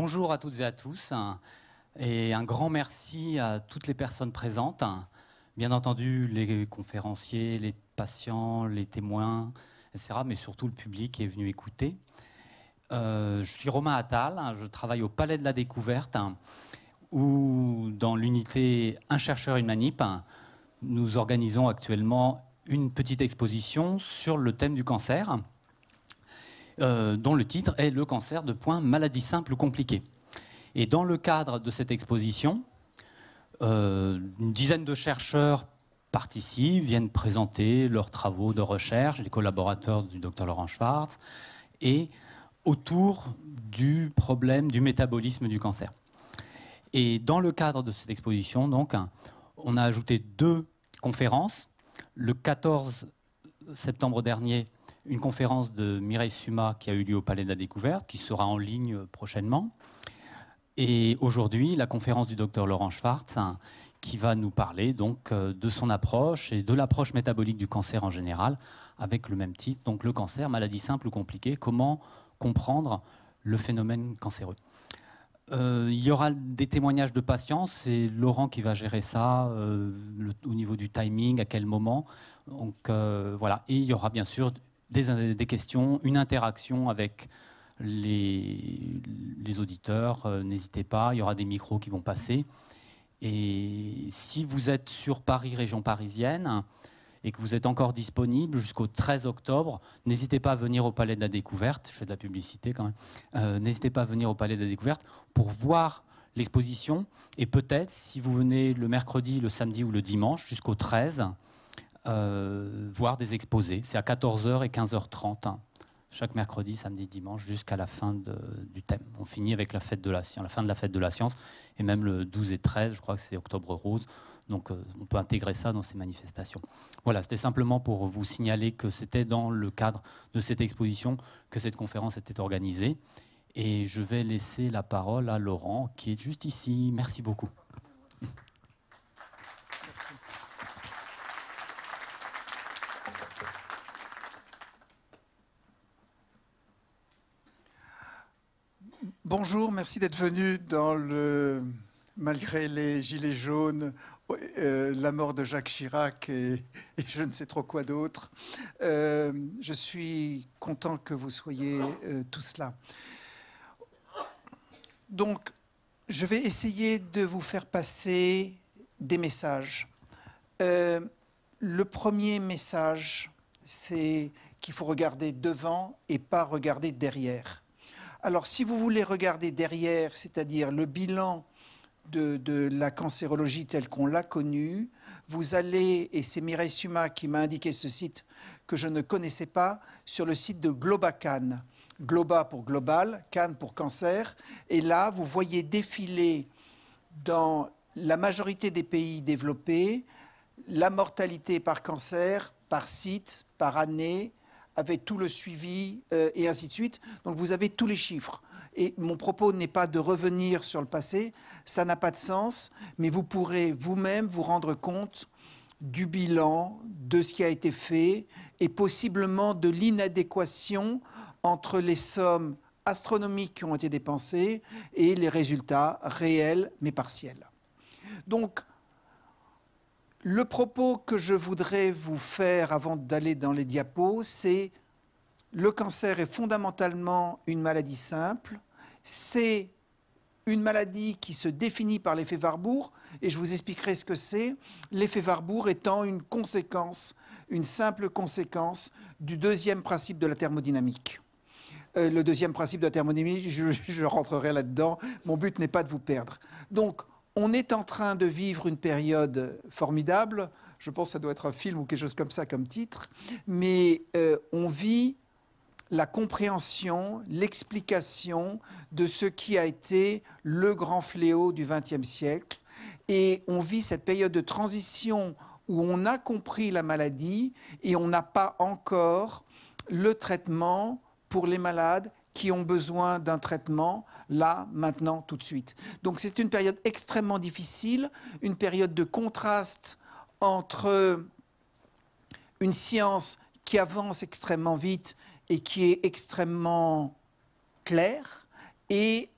Bonjour à toutes et à tous et un grand merci à toutes les personnes présentes, bien entendu les conférenciers, les patients, les témoins, etc., mais surtout le public qui est venu écouter. Euh, je suis Romain Attal, je travaille au Palais de la Découverte, où dans l'unité Un chercheur, une manip, nous organisons actuellement une petite exposition sur le thème du cancer. Euh, dont le titre est Le cancer de point maladie simple ou compliquée. Et dans le cadre de cette exposition, euh, une dizaine de chercheurs participent, viennent présenter leurs travaux de recherche, les collaborateurs du docteur Laurent Schwartz, et autour du problème du métabolisme du cancer. Et dans le cadre de cette exposition, donc, hein, on a ajouté deux conférences. Le 14 septembre dernier, une conférence de Mireille Suma qui a eu lieu au Palais de la Découverte, qui sera en ligne euh, prochainement. Et aujourd'hui, la conférence du docteur Laurent Schwartz, hein, qui va nous parler donc euh, de son approche et de l'approche métabolique du cancer en général, avec le même titre, donc le cancer, maladie simple ou compliquée, comment comprendre le phénomène cancéreux. Euh, il y aura des témoignages de patients, c'est Laurent qui va gérer ça au niveau du timing, à quel moment. Donc voilà, et il y aura bien sûr des, questions, une interaction avec les, les auditeurs. Euh, n'hésitez pas, il y aura des micros qui vont passer. Et si vous êtes sur Paris, région parisienne, et que vous êtes encore disponible jusqu'au 13 octobre, n'hésitez pas à venir au Palais de la Découverte, je fais de la publicité quand même, euh, n'hésitez pas à venir au Palais de la Découverte pour voir l'exposition, et peut-être si vous venez le mercredi, le samedi ou le dimanche jusqu'au 13, euh, voir des exposés. C'est à 14h et 15h30, hein, chaque mercredi, samedi, dimanche, jusqu'à la fin du thème. On finit avec la, fête de la, la fin de la fête de la science, et même le 12 et 13, je crois que c'est Octobre Rose, donc euh, on peut intégrer ça dans ces manifestations. Voilà, c'était simplement pour vous signaler que c'était dans le cadre de cette exposition que cette conférence était organisée. Et je vais laisser la parole à Laurent qui est juste ici. Merci beaucoup. Bonjour, merci d'être venu dans le malgré les gilets jaunes, euh, la mort de Jacques Chirac et, je ne sais trop quoi d'autre. Euh, je suis content que vous soyez euh, tous là. Donc, je vais essayer de vous faire passer des messages. le premier message, c'est qu'il faut regarder devant et pas regarder derrière. Alors si vous voulez regarder derrière, c'est-à-dire le bilan de, la cancérologie telle qu'on l'a connue, vous allez, et c'est Mireille Suma qui m'a indiqué ce site que je ne connaissais pas, sur le site de Globacan. Globa pour global, Cannes pour cancer. Et là, vous voyez défiler dans la majorité des pays développés la mortalité par cancer, par site, par année, avec tout le suivi euh, et ainsi de suite. Donc vous avez tous les chiffres. Et mon propos n'est pas de revenir sur le passé, ça n'a pas de sens, mais vous pourrez vous-même vous rendre compte du bilan, de ce qui a été fait et possiblement de l'inadéquation entre les sommes astronomiques qui ont été dépensées et les résultats réels mais partiels. Donc le propos que je voudrais vous faire avant d'aller dans les diapos, c'est le cancer est fondamentalement une maladie simple, c'est une maladie qui se définit par l'effet Warburg, et je vous expliquerai ce que c'est, l'effet Warburg étant une conséquence, une simple conséquence du deuxième principe de la thermodynamique. Euh, le deuxième principe de la thermodynamique, je, je rentrerai là-dedans, mon but n'est pas de vous perdre. Donc, on est en train de vivre une période formidable. Je pense que ça doit être un film ou quelque chose comme ça comme titre. Mais euh, on vit la compréhension, l'explication de ce qui a été le grand fléau du XXe siècle. Et on vit cette période de transition où on a compris la maladie et on n'a pas encore le traitement pour les malades qui ont besoin d'un traitement là, maintenant, tout de suite. Donc c'est une période extrêmement difficile, une période de contraste entre une science qui avance extrêmement vite et qui est extrêmement claire et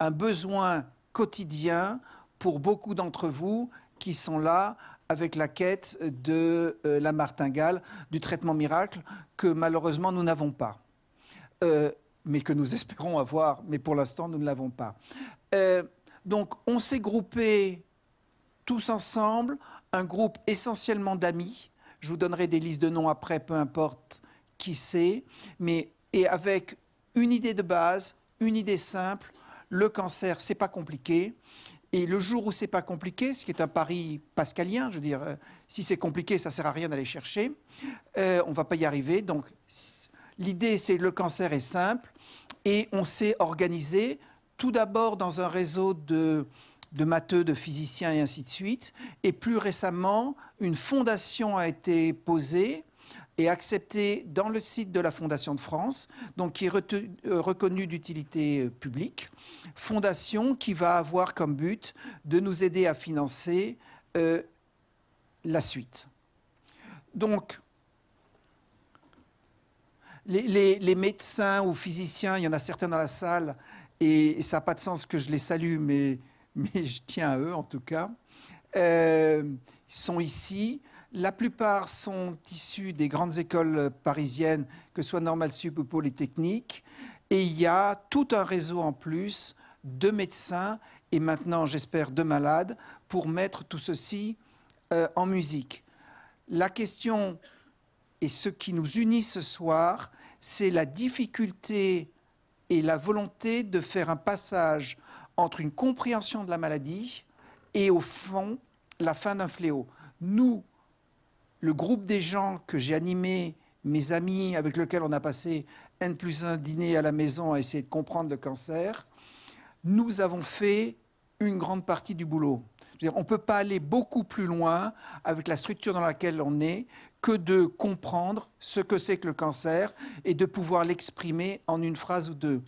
un besoin quotidien pour beaucoup d'entre vous qui sont là avec la quête de euh, la martingale, du traitement miracle que malheureusement nous n'avons pas. Euh, mais que nous espérons avoir, mais pour l'instant, nous ne l'avons pas. Euh, donc, on s'est groupés tous ensemble, un groupe essentiellement d'amis. Je vous donnerai des listes de noms après, peu importe qui c'est, mais et avec une idée de base, une idée simple. Le cancer, c'est pas compliqué. Et le jour où c'est pas compliqué, ce qui est un pari pascalien, je veux dire, euh, si c'est compliqué, ça sert à rien d'aller chercher. Euh, on va pas y arriver. Donc, L'idée, c'est que le cancer est simple et on s'est organisé tout d'abord dans un réseau de, de matheux, de physiciens et ainsi de suite. Et plus récemment, une fondation a été posée et acceptée dans le site de la Fondation de France, donc qui est euh, reconnue d'utilité publique. Fondation qui va avoir comme but de nous aider à financer euh, la suite. Donc, les, médecins ou physiciens, il y en a certains dans la salle, et, ça n'a pas de sens que je les salue, mais, mais je tiens à eux en tout cas, euh, sont ici. La plupart sont issus des grandes écoles parisiennes, que ce soit Normal Sup ou Polytechnique. Et il y a tout un réseau en plus de médecins et maintenant, j'espère, de malades pour mettre tout ceci euh, en musique. La question et ce qui nous unit ce soir, c'est la difficulté et la volonté de faire un passage entre une compréhension de la maladie et au fond la fin d'un fléau. Nous, le groupe des gens que j'ai animé, mes amis avec lesquels on a passé un plus un dîner à la maison à essayer de comprendre le cancer, nous avons fait une grande partie du boulot. on ne peut pas aller beaucoup plus loin avec la structure dans laquelle on est que de comprendre ce que c'est que le cancer et de pouvoir l'exprimer en une phrase ou deux.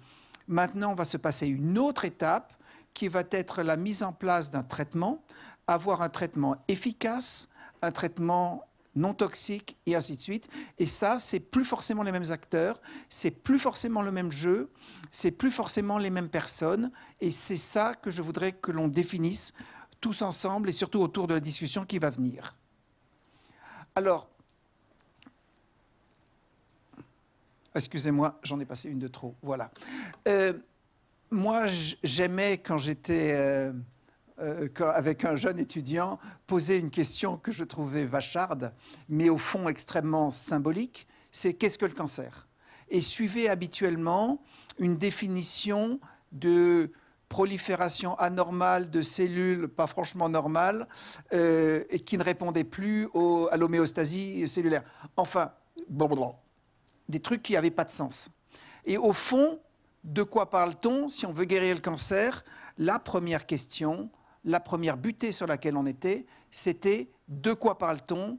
Maintenant, on va se passer une autre étape qui va être la mise en place d'un traitement, avoir un traitement efficace, un traitement non toxique et ainsi de suite. Et ça, c'est plus forcément les mêmes acteurs, c'est plus forcément le même jeu, c'est plus forcément les mêmes personnes. Et c'est ça que je voudrais que l'on définisse tous ensemble et surtout autour de la discussion qui va venir. Alors, Excusez-moi, j'en ai passé une de trop. Voilà. Euh, moi, j'aimais quand j'étais euh, euh, avec un jeune étudiant poser une question que je trouvais vacharde, mais au fond extrêmement symbolique. C'est qu'est-ce que le cancer Et suivez habituellement une définition de prolifération anormale de cellules pas franchement normales et qui ne répondait plus à l'homéostasie cellulaire. Enfin, bon, bon, bon des trucs qui n'avaient pas de sens. Et au fond, de quoi parle-t-on si on veut guérir le cancer La première question, la première butée sur laquelle on était, c'était de quoi parle-t-on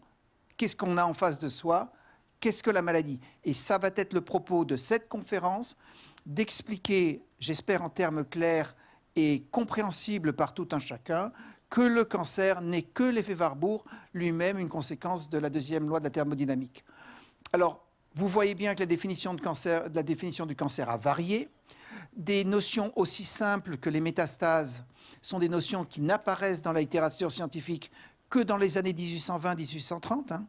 Qu'est-ce qu'on a en face de soi Qu'est-ce que la maladie Et ça va être le propos de cette conférence, d'expliquer, j'espère en termes clairs et compréhensibles par tout un chacun, que le cancer n'est que l'effet Warburg, lui-même une conséquence de la deuxième loi de la thermodynamique. Alors, vous voyez bien que la définition, du cancer a varié. Des notions aussi simples que les métastases sont des notions qui n'apparaissent dans la littérature scientifique que dans les années 1820-1830. Hein.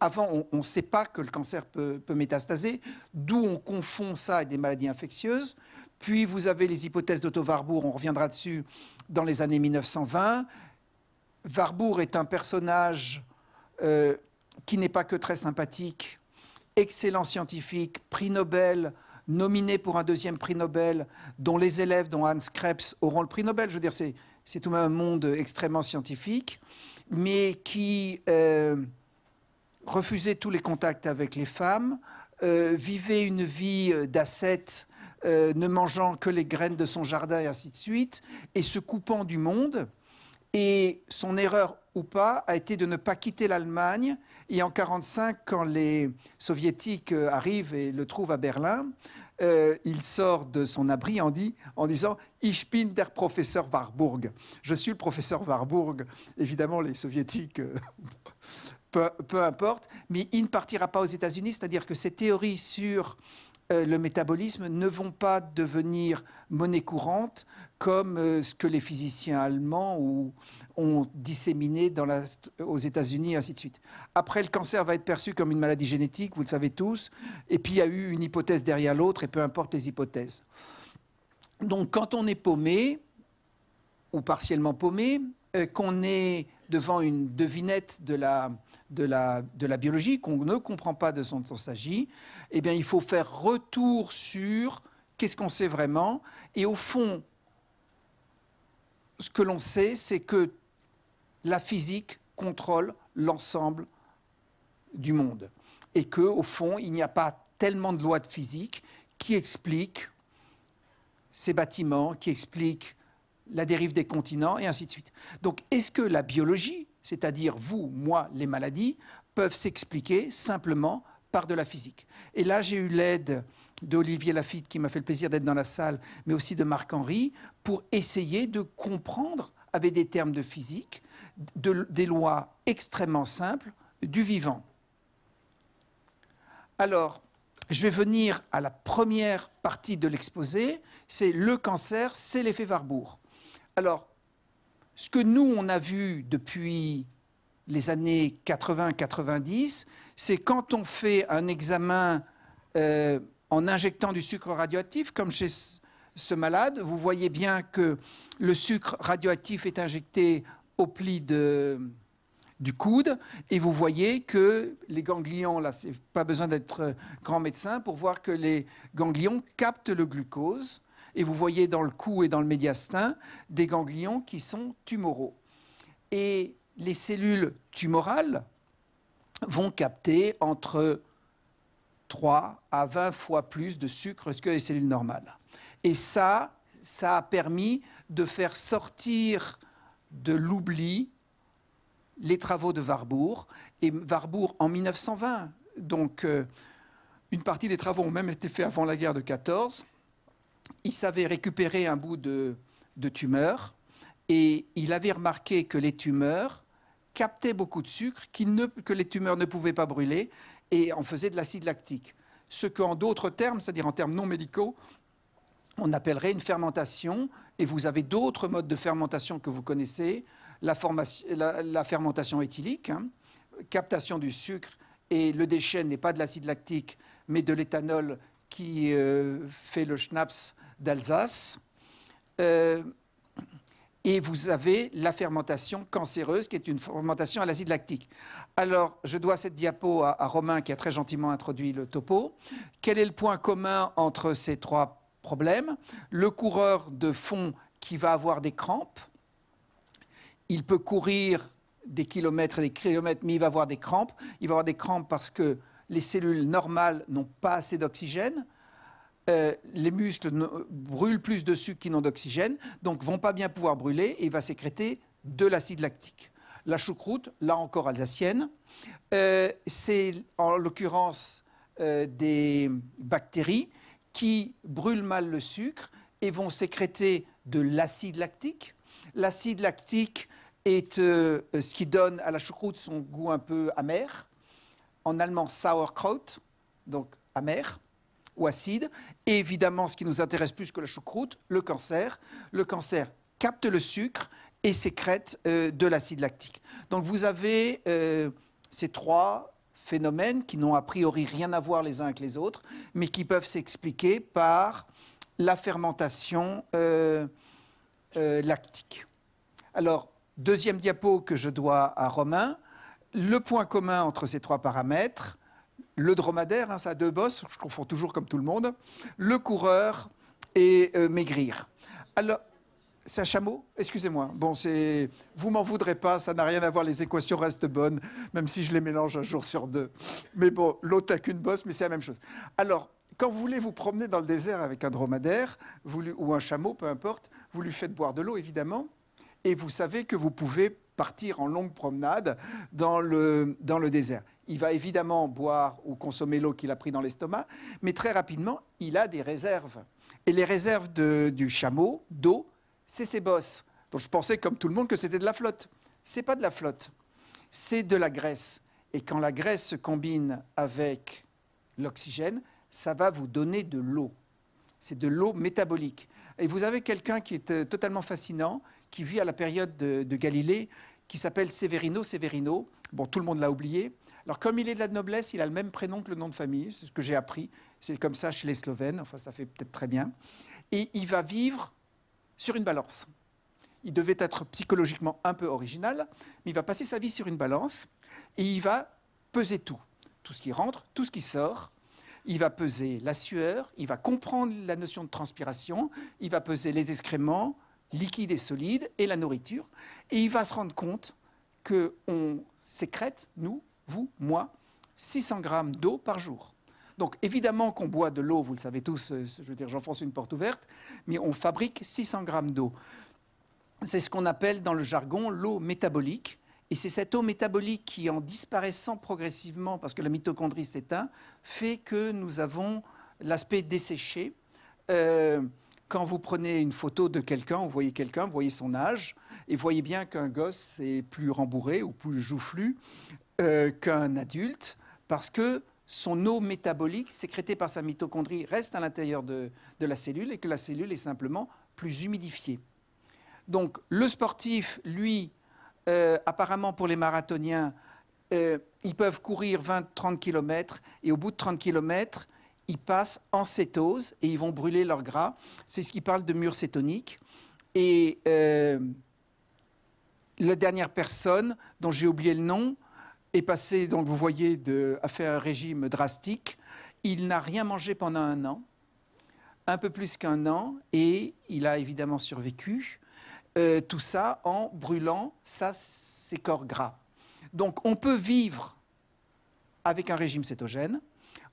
Avant, on ne sait pas que le cancer peut, métastaser, d'où on confond ça avec des maladies infectieuses. Puis vous avez les hypothèses d'Otto Warburg, on reviendra dessus, dans les années 1920. Warburg est un personnage euh, qui n'est pas que très sympathique, excellent scientifique, prix Nobel, nominé pour un deuxième prix Nobel, dont les élèves, dont Hans Krebs, auront le prix Nobel. Je veux dire, c'est, tout de même un monde extrêmement scientifique, mais qui euh, refusait tous les contacts avec les femmes, euh, vivait une vie euh, d'ascète, ne mangeant que les graines de son jardin et ainsi de suite, et se coupant du monde. Et son erreur ou pas a été de ne pas quitter l'Allemagne. Et en 1945, quand les soviétiques euh, arrivent et le trouvent à Berlin, euh, il sort de son abri en, dit, en disant Ich bin der Professeur Warburg. Je suis le professeur Warburg. Évidemment, les soviétiques. Euh, peu, peu, importe, mais il ne partira pas aux États-Unis, c'est-à-dire que ses théories sur euh, le métabolisme ne vont pas devenir monnaie courante comme euh, ce que les physiciens allemands ont disséminé aux États-Unis, ainsi de suite. Après, le cancer va être perçu comme une maladie génétique, vous le savez tous, et puis il y a eu une hypothèse derrière l'autre, et peu importe les hypothèses. Donc quand on est paumé, ou partiellement paumé, euh, qu'on est devant une devinette de la de la, de la biologie, qu'on ne comprend pas de son il s'agit, eh bien, il faut faire retour sur qu'est-ce qu'on sait vraiment. Et au fond, ce que l'on sait, c'est que la physique contrôle l'ensemble du monde. Et que, au fond, il n'y a pas tellement de lois de physique qui expliquent ces bâtiments, qui expliquent la dérive des continents, et ainsi de suite. Donc, est-ce que la biologie c'est-à-dire vous, moi, les maladies, peuvent s'expliquer simplement par de la physique. Et là, j'ai eu l'aide d'Olivier Lafitte, qui m'a fait le plaisir d'être dans la salle, mais aussi de Marc-Henri, pour essayer de comprendre, avec des termes de physique, des lois extrêmement simples du vivant. Alors, je vais venir à la première partie de l'exposé, c'est le cancer, c'est l'effet Warburg. Alors, ce que nous, on a vu depuis les années 80-90, c'est quand on fait un examen euh, en injectant du sucre radioactif, comme chez ce malade, vous voyez bien que le sucre radioactif est injecté au pli du coude, et vous voyez que les ganglions, là, c'est pas besoin d'être euh, grand médecin pour voir que les ganglions captent le glucose et vous voyez dans le cou et dans le médiastin des ganglions qui sont tumoraux. Et les cellules tumorales vont capter entre 3 à 20 fois plus de sucre que les cellules normales. Et ça, ça a permis de faire sortir de l'oubli les travaux de Warburg. Et Warburg, en 1920, donc euh, une partie des travaux ont même été faits avant la guerre de 14 il savait récupérer un bout de, tumeur et il avait remarqué que les tumeurs captaient beaucoup de sucre que les tumeurs ne pouvaient pas brûler et en faisaient de l'acide lactique. Ce qu'en d'autres termes, c'est-à-dire en termes non médicaux, on appellerait une fermentation, et vous avez d'autres modes de fermentation que vous connaissez, la, fermentation éthylique, hein, captation du sucre, et le déchet n'est pas de l'acide lactique, mais de l'éthanol qui euh, fait le schnapps d'Alsace. Euh, et vous avez la fermentation cancéreuse, qui est une fermentation à l'acide lactique. Alors, je dois cette diapo à, à, Romain, qui a très gentiment introduit le topo. Quel est le point commun entre ces trois problèmes Le coureur de fond qui va avoir des crampes, il peut courir des kilomètres et des kilomètres, mais il va avoir des crampes. Il va avoir des crampes parce que les cellules normales n'ont pas assez d'oxygène, euh, les muscles brûlent plus de sucre qu'ils n'ont d'oxygène, donc vont pas bien pouvoir brûler et va sécréter de l'acide lactique. La choucroute, là encore alsacienne, euh, c'est en l'occurrence euh, des bactéries qui brûlent mal le sucre et vont sécréter de l'acide lactique. L'acide lactique est ce qui donne à la choucroute son goût un peu amer en allemand sauerkraut, donc amer ou acide. Et évidemment, ce qui nous intéresse plus que la choucroute, le cancer. Le cancer capte le sucre et sécrète euh, de l'acide lactique. Donc vous avez euh, ces trois phénomènes qui n'ont a priori rien à voir les uns avec les autres, mais qui peuvent s'expliquer par la fermentation euh, lactique. Alors, deuxième diapo que je dois à Romain, le point commun entre ces trois paramètres, le dromadaire, hein, ça a deux bosses, je confonds toujours comme tout le monde, le coureur et euh, maigrir. Alors, c'est un chameau Excusez-moi. Bon, c'est. Vous m'en voudrez pas, ça n'a rien à voir, les équations restent bonnes, même si je les mélange un jour sur deux. Mais bon, l'autre n'a qu'une bosse, mais c'est la même chose. Alors, quand vous voulez vous promener dans le désert avec un dromadaire ou un chameau, peu importe, vous lui faites boire de l'eau, évidemment, et vous savez que vous pouvez partir en longue promenade dans le, dans le désert. Il va évidemment boire ou consommer l'eau qu'il a pris dans l'estomac, mais très rapidement, il a des réserves. Et les réserves du chameau, d'eau, c'est ses bosses. Donc je pensais, comme tout le monde, que c'était de la flotte. C'est pas de la flotte, c'est de la graisse. Et quand la graisse se combine avec l'oxygène, ça va vous donner de l'eau. C'est de l'eau métabolique. Et vous avez quelqu'un qui est euh, totalement fascinant, qui vit à la période de, Galilée, qui s'appelle Severino Severino. Bon, tout le monde l'a oublié. Alors, comme il est de la noblesse, il a le même prénom que le nom de famille, c'est ce que j'ai appris. C'est comme ça chez les Slovènes, enfin, ça fait peut-être très bien. Et il va vivre sur une balance. Il devait être psychologiquement un peu original, mais il va passer sa vie sur une balance et il va peser tout. Tout ce qui rentre, tout ce qui sort. Il va peser la sueur, il va comprendre la notion de transpiration, il va peser les excréments, liquide et solide, et la nourriture. Et il va se rendre compte qu'on sécrète, nous, vous, moi, 600 grammes d'eau par jour. Donc évidemment qu'on boit de l'eau, vous le savez tous, euh, je veux dire, j'enfonce une porte ouverte, mais on fabrique 600 grammes d'eau. C'est ce qu'on appelle dans le jargon l'eau métabolique. Et c'est cette eau métabolique qui, en disparaissant progressivement, parce que la mitochondrie s'éteint, fait que nous avons l'aspect desséché. Euh, quand vous prenez une photo de quelqu'un, vous voyez quelqu'un, vous voyez son âge, et vous voyez bien qu'un gosse est plus rembourré ou plus joufflu euh, qu'un adulte, parce que son eau métabolique sécrétée par sa mitochondrie reste à l'intérieur de, la cellule et que la cellule est simplement plus humidifiée. Donc le sportif, lui, euh, apparemment pour les marathoniens, euh, ils peuvent courir 20-30 km et au bout de 30 km, ils passent en cétose et ils vont brûler leur gras. C'est ce qui parle de mur cétonique. Et euh, la dernière personne, dont j'ai oublié le nom, est passée, donc vous voyez, de, a fait un régime drastique. Il n'a rien mangé pendant un an, un peu plus qu'un an, et il a évidemment survécu. Euh, tout ça en brûlant ça, ses corps gras. Donc on peut vivre avec un régime cétogène,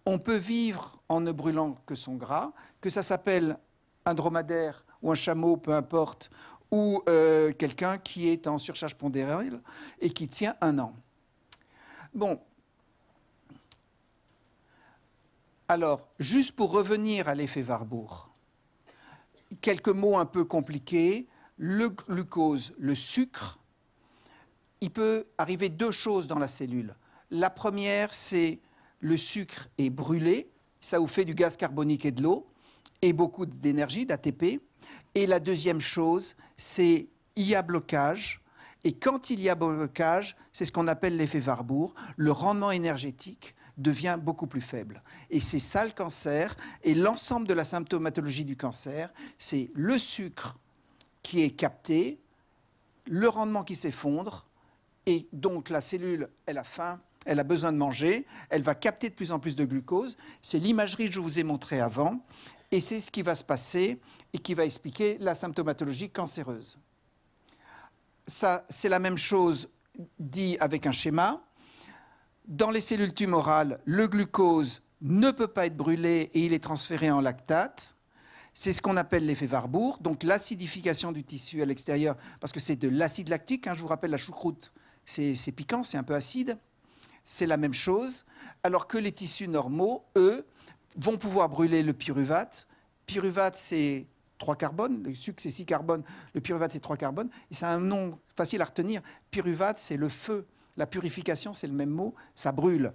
on peut vivre en ne brûlant que son gras, que ça s'appelle un dromadaire ou un chameau, peu importe, ou euh, quelqu'un qui est en surcharge pondérale et qui tient un an. Bon. Alors, juste pour revenir à l'effet Warburg, quelques mots un peu compliqués. Le glucose, le sucre, il peut arriver deux choses dans la cellule. La première, c'est le sucre est brûlé, ça vous fait du gaz carbonique et de l'eau, et beaucoup d'énergie, d'ATP. Et la deuxième chose, c'est il y a blocage. Et quand il y a blocage, c'est ce qu'on appelle l'effet Warburg, le rendement énergétique devient beaucoup plus faible. Et c'est ça le cancer. Et l'ensemble de la symptomatologie du cancer, c'est le sucre qui est capté, le rendement qui s'effondre, et donc la cellule, elle a faim, elle a besoin de manger, elle va capter de plus en plus de glucose. C'est l'imagerie que je vous ai montrée avant, et c'est ce qui va se passer et qui va expliquer la symptomatologie cancéreuse. Ça, c'est la même chose dit avec un schéma. Dans les cellules tumorales, le glucose ne peut pas être brûlé et il est transféré en lactate. C'est ce qu'on appelle l'effet Warburg, donc l'acidification du tissu à l'extérieur, parce que c'est de l'acide lactique. Hein, je vous rappelle, la choucroute, c'est piquant, c'est un peu acide c'est la même chose, alors que les tissus normaux, eux, vont pouvoir brûler le pyruvate. Pyruvate, c'est 3 carbones, le sucre c'est 6 carbones, le pyruvate c'est 3 carbones, et c'est un nom facile à retenir. Pyruvate, c'est le feu. La purification, c'est le même mot, ça brûle.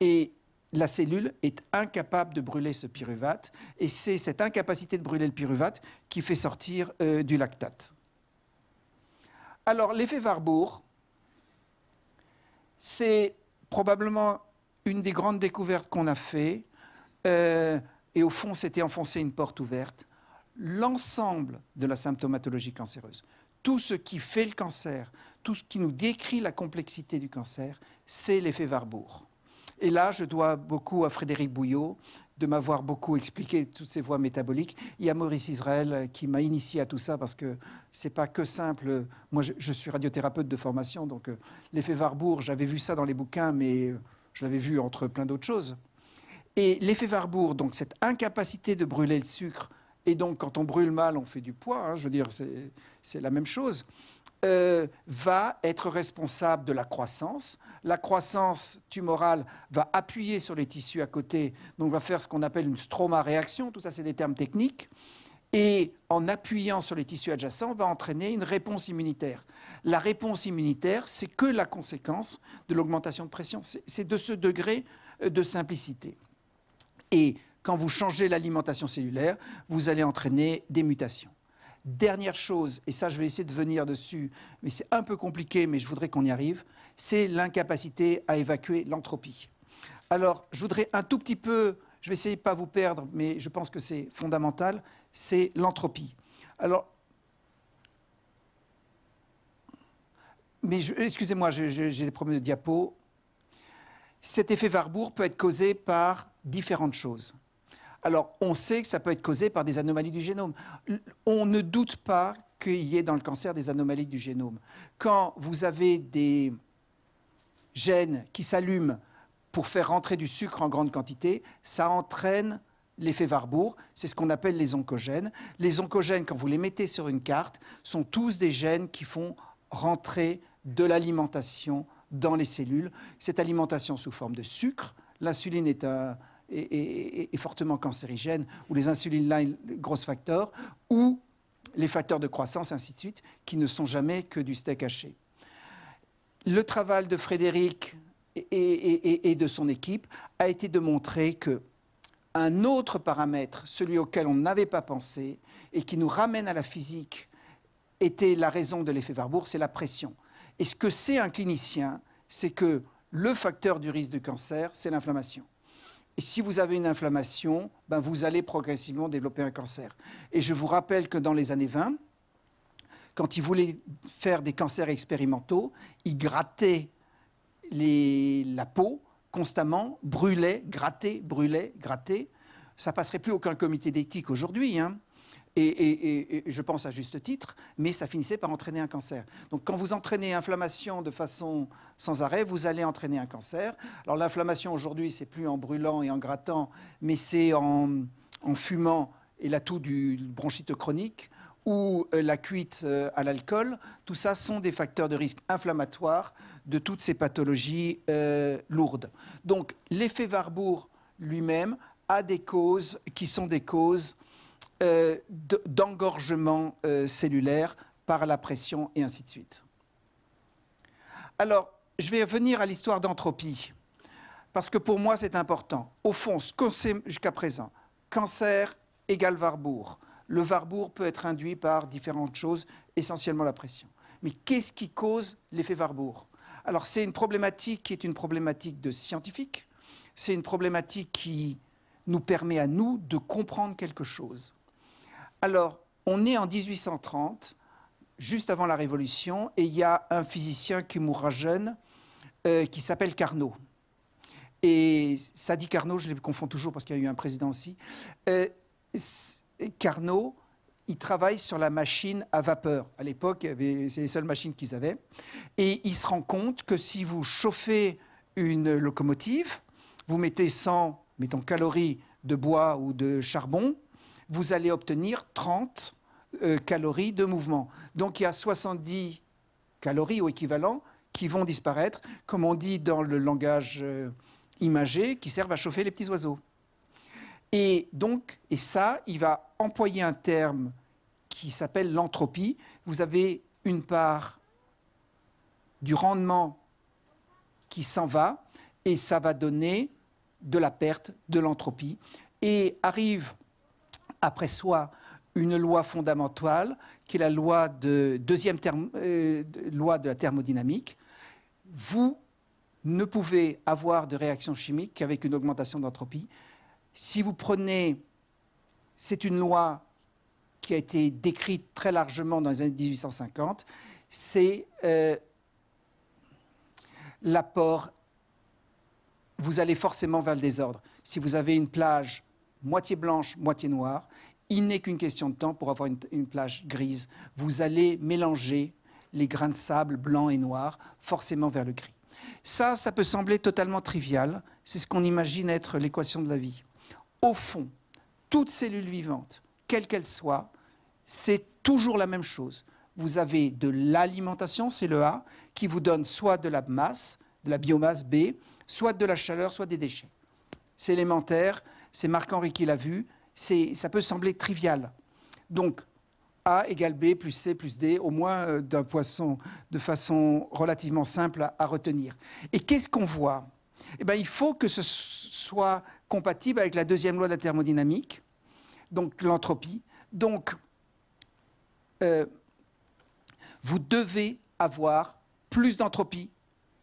Et la cellule est incapable de brûler ce pyruvate, et c'est cette incapacité de brûler le pyruvate qui fait sortir euh, du lactate. Alors, l'effet Warburg, c'est probablement une des grandes découvertes qu'on a fait, euh, et au fond, c'était enfoncer une porte ouverte, l'ensemble de la symptomatologie cancéreuse. Tout ce qui fait le cancer, tout ce qui nous décrit la complexité du cancer, c'est l'effet Warburg. Et là, je dois beaucoup à Frédéric Bouillot, de m'avoir beaucoup expliqué toutes ces voies métaboliques. Il y a Maurice Israël euh, qui m'a initié à tout ça parce que c'est pas que simple. Moi, je, suis radiothérapeute de formation, donc euh, l'effet Warburg, j'avais vu ça dans les bouquins, mais euh, je l'avais vu entre plein d'autres choses. Et l'effet Warburg, donc cette incapacité de brûler le sucre, et donc quand on brûle mal, on fait du poids, hein, je veux dire, c'est la même chose. Euh, va être responsable de la croissance. La croissance tumorale va appuyer sur les tissus à côté, donc va faire ce qu'on appelle une stroma réaction. Tout ça, c'est des termes techniques. Et en appuyant sur les tissus adjacents, va entraîner une réponse immunitaire. La réponse immunitaire, c'est que la conséquence de l'augmentation de pression. C'est de ce degré euh, de simplicité. Et quand vous changez l'alimentation cellulaire, vous allez entraîner des mutations. Dernière chose, et ça je vais essayer de venir dessus, mais c'est un peu compliqué, mais je voudrais qu'on y arrive, c'est l'incapacité à évacuer l'entropie. Alors je voudrais un tout petit peu, je vais essayer de pas vous perdre, mais je pense que c'est fondamental, c'est l'entropie. Alors Mais excusez-moi, j'ai des problèmes de diapo. Cet effet Warburg peut être causé par différentes choses. Alors, on sait que ça peut être causé par des anomalies du génome. On ne doute pas qu'il y ait dans le cancer des anomalies du génome. Quand vous avez des gènes qui s'allument pour faire rentrer du sucre en grande quantité, ça entraîne l'effet Warburg, c'est ce qu'on appelle les oncogènes. Les oncogènes, quand vous les mettez sur une carte, sont tous des gènes qui font rentrer de l'alimentation dans les cellules. Cette alimentation sous forme de sucre, l'insuline est un, et, fortement cancérigène ou les insulines line grosses facteurs, ou les facteurs de croissance, ainsi de suite, qui ne sont jamais que du steak haché. Le travail de Frédéric et, de son équipe a été de montrer que un autre paramètre, celui auquel on n'avait pas pensé et qui nous ramène à la physique, était la raison de l'effet Warburg, c'est la pression. Et ce que c'est un clinicien, c'est que le facteur du risque de cancer, c'est l'inflammation. Et si vous avez une inflammation, ben vous allez progressivement développer un cancer. Et je vous rappelle que dans les années 20, quand ils voulaient faire des cancers expérimentaux, ils grattaient la peau constamment, brûlaient, grattaient, brûlaient, grattaient. Ça passerait plus aucun comité d'éthique aujourd'hui. Hein et, je pense à juste titre, mais ça finissait par entraîner un cancer. Donc quand vous entraînez inflammation de façon sans arrêt, vous allez entraîner un cancer. Alors l'inflammation aujourd'hui, c'est plus en brûlant et en grattant, mais c'est en, fumant et l'atout du bronchite chronique ou euh, la cuite euh, à l'alcool, tout ça sont des facteurs de risque inflammatoire de toutes ces pathologies euh, lourdes. Donc l'effet Warburg lui-même a des causes qui sont des causes euh, d'engorgement euh, cellulaire par la pression et ainsi de suite. Alors, je vais revenir à l'histoire d'entropie, parce que pour moi c'est important. Au fond, ce qu'on sait jusqu'à présent, cancer égale Warburg. Le Warburg peut être induit par différentes choses, essentiellement la pression. Mais qu'est-ce qui cause l'effet Warburg Alors c'est une problématique qui est une problématique de scientifique, c'est une problématique qui nous permet à nous de comprendre quelque chose. Alors, on est en 1830, juste avant la Révolution, et il y a un physicien qui mourra jeune, euh, qui s'appelle Carnot. Et dit Carnot, je les confonds toujours parce qu'il y a eu un président aussi. Euh, Carnot, il travaille sur la machine à vapeur. À l'époque, c'est les seules machines qu'ils avaient. Et il se rend compte que si vous chauffez une locomotive, vous mettez 100 mettons, calories de bois ou de charbon, vous allez obtenir 30 euh, calories de mouvement. Donc il y a 70 calories ou équivalent qui vont disparaître, comme on dit dans le langage euh, imagé, qui servent à chauffer les petits oiseaux. Et donc, et ça, il va employer un terme qui s'appelle l'entropie. Vous avez une part du rendement qui s'en va, et ça va donner de la perte de l'entropie. Et arrive après soi une loi fondamentale, qui est la loi de, deuxième euh, loi de la thermodynamique. Vous ne pouvez avoir de réaction chimique qu'avec une augmentation d'entropie. Si vous prenez, c'est une loi qui a été décrite très largement dans les années 1850, c'est euh, l'apport. Vous allez forcément vers le désordre. Si vous avez une plage moitié blanche, moitié noire, il n'est qu'une question de temps pour avoir une, une, plage grise. Vous allez mélanger les grains de sable blanc et noir, forcément vers le gris. Ça, ça peut sembler totalement trivial. C'est ce qu'on imagine être l'équation de la vie. Au fond, toute cellule vivante, quelle qu'elle soit, c'est toujours la même chose. Vous avez de l'alimentation, c'est le A, qui vous donne soit de la masse, de la biomasse B, soit de la chaleur, soit des déchets. C'est élémentaire c'est Marc-Henri qui l'a vu, ça peut sembler trivial. Donc, a égale B plus C plus D, au moins euh, d'un poisson, de façon relativement simple à, retenir. Et qu'est-ce qu'on voit eh bien, Il faut que ce soit compatible avec la deuxième loi de la thermodynamique, donc l'entropie. Donc, euh, vous devez avoir plus d'entropie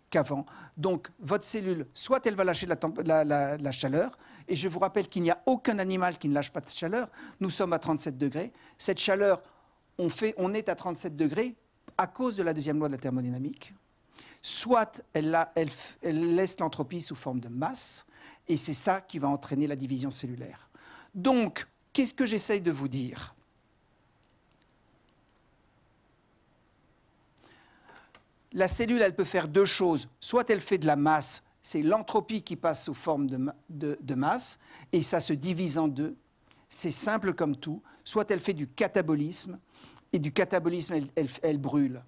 qu'avant. Donc, votre cellule, soit elle va lâcher la chaleur, et je vous rappelle qu'il n'y a aucun animal qui ne lâche pas de chaleur. Nous sommes à 37 degrés. Cette chaleur, on, fait, on est à 37 degrés à cause de la deuxième loi de la thermodynamique. Soit elle, elle, elle laisse l'entropie sous forme de masse, et c'est ça qui va entraîner la division cellulaire. Donc, qu'est-ce que j'essaye de vous dire La cellule, elle peut faire deux choses. Soit elle fait de la masse, c'est l'entropie qui passe sous forme de, masse, et ça se divise en deux. C'est simple comme tout. Soit elle fait du catabolisme, et du catabolisme, elle, brûle.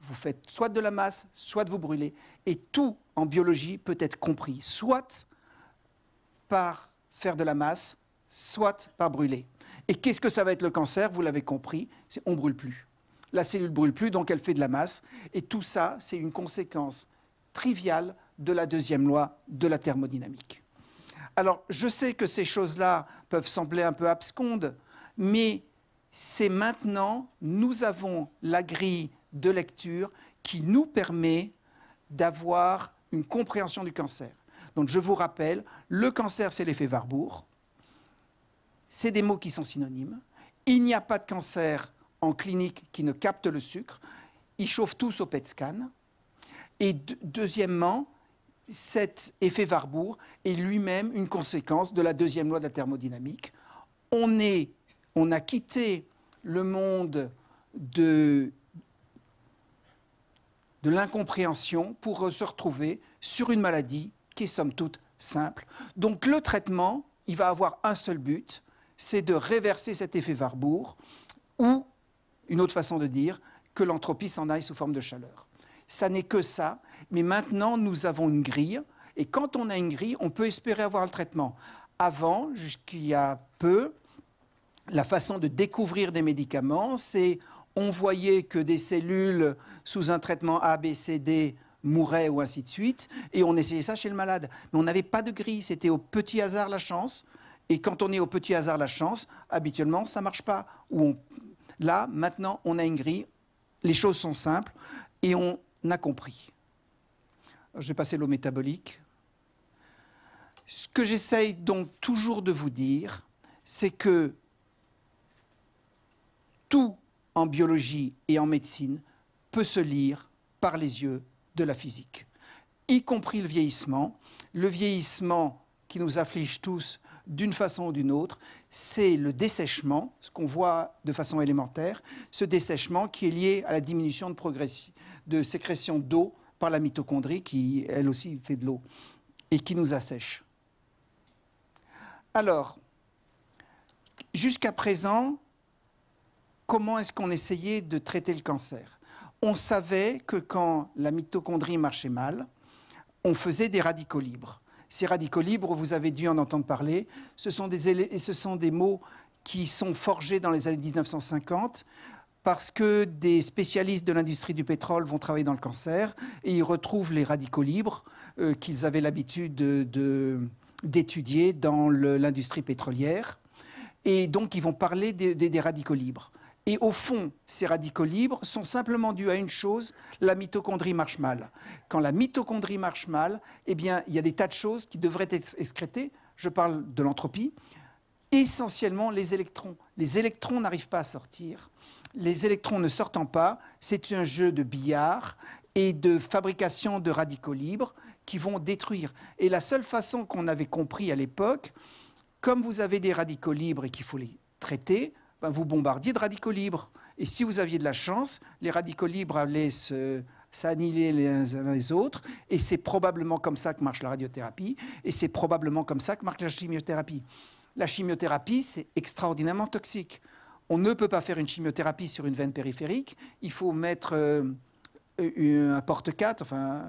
Vous faites soit de la masse, soit vous brûlez. Et tout en biologie peut être compris, soit par faire de la masse, soit par brûler. Et qu'est-ce que ça va être le cancer Vous l'avez compris, c'est on ne brûle plus. La cellule brûle plus, donc elle fait de la masse. Et tout ça, c'est une conséquence triviale de la deuxième loi de la thermodynamique. Alors, je sais que ces choses-là peuvent sembler un peu abscondes, mais c'est maintenant, nous avons la grille de lecture qui nous permet d'avoir une compréhension du cancer. Donc, je vous rappelle, le cancer, c'est l'effet Warburg. C'est des mots qui sont synonymes. Il n'y a pas de cancer en clinique qui ne capte le sucre. Ils chauffent tous au PET scan. Et deuxièmement, cet effet Warburg est lui-même une conséquence de la deuxième loi de la thermodynamique. On, on a quitté le monde de, de l'incompréhension pour se retrouver sur une maladie qui est somme toute simple. Donc le traitement, il va avoir un seul but, c'est de réverser cet effet Warburg, ou, une autre façon de dire, que l'entropie s'en aille sous forme de chaleur. Ça n'est que ça, mais maintenant, nous avons une grille. Et quand on a une grille, on peut espérer avoir le traitement. Avant, jusqu'il y a peu, la façon de découvrir des médicaments, c'est on voyait que des cellules sous un traitement A, B, C, D mouraient ou ainsi de suite, et on essayait ça chez le malade. Mais on n'avait pas de grille, c'était au petit hasard la chance. Et quand on est au petit hasard la chance, habituellement, ça ne marche pas. Là, maintenant, on a une grille, les choses sont simples, et on a compris je vais passer l'eau métabolique. Ce que j'essaye donc toujours de vous dire, c'est que tout en biologie et en médecine peut se lire par les yeux de la physique, y compris le vieillissement. Le vieillissement qui nous afflige tous d'une façon ou d'une autre, c'est le dessèchement, ce qu'on voit de façon élémentaire, ce dessèchement qui est lié à la diminution de, de sécrétion d'eau la mitochondrie qui, elle aussi, fait de l'eau et qui nous assèche. Alors, jusqu'à présent, comment est-ce qu'on essayait de traiter le cancer On savait que quand la mitochondrie marchait mal, on faisait des radicaux libres. Ces radicaux libres, vous avez dû en entendre parler, ce sont des, ce sont des mots qui sont forgés dans les années 1950 parce que des spécialistes de l'industrie du pétrole vont travailler dans le cancer et ils retrouvent les radicaux libres euh, qu'ils avaient l'habitude d'étudier dans l'industrie pétrolière. Et donc, ils vont parler des, radicaux libres. Et au fond, ces radicaux libres sont simplement dus à une chose, la mitochondrie marche mal. Quand la mitochondrie marche mal, eh bien, il y a des tas de choses qui devraient être excrétées. Je parle de l'entropie. Essentiellement, les électrons. Les électrons n'arrivent pas à sortir les électrons ne sortant pas, c'est un jeu de billard et de fabrication de radicaux libres qui vont détruire. Et la seule façon qu'on avait compris à l'époque, comme vous avez des radicaux libres et qu'il faut les traiter, ben, vous bombardiez de radicaux libres. Et si vous aviez de la chance, les radicaux libres allaient se s'annihiler les uns les autres, et c'est probablement comme ça que marche la radiothérapie, et c'est probablement comme ça que marche la chimiothérapie. La chimiothérapie, c'est extraordinairement toxique. On ne peut pas faire une chimiothérapie sur une veine périphérique. Il faut mettre euh, un porte-4, enfin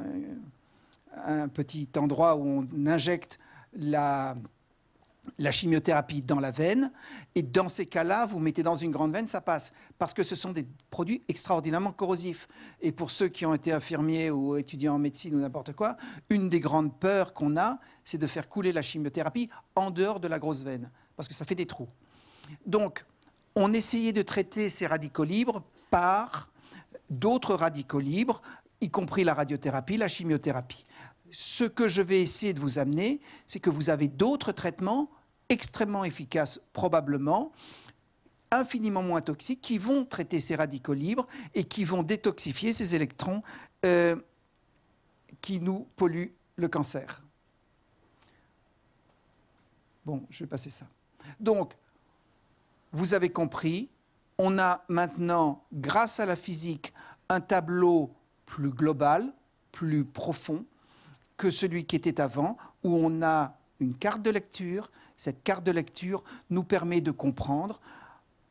un petit endroit où on injecte la, la chimiothérapie dans la veine. Et dans ces cas-là, vous mettez dans une grande veine, ça passe. Parce que ce sont des produits extraordinairement corrosifs. Et pour ceux qui ont été infirmiers ou étudiants en médecine ou n'importe quoi, une des grandes peurs qu'on a, c'est de faire couler la chimiothérapie en dehors de la grosse veine. Parce que ça fait des trous. Donc, on essayait de traiter ces radicaux libres par d'autres radicaux libres, y compris la radiothérapie, la chimiothérapie. Ce que je vais essayer de vous amener, c'est que vous avez d'autres traitements extrêmement efficaces probablement, infiniment moins toxiques, qui vont traiter ces radicaux libres et qui vont détoxifier ces électrons euh, qui nous polluent le cancer. Bon, je vais passer ça. Donc, vous avez compris, on a maintenant, grâce à la physique, un tableau plus global, plus profond que celui qui était avant, où on a une carte de lecture. Cette carte de lecture nous permet de comprendre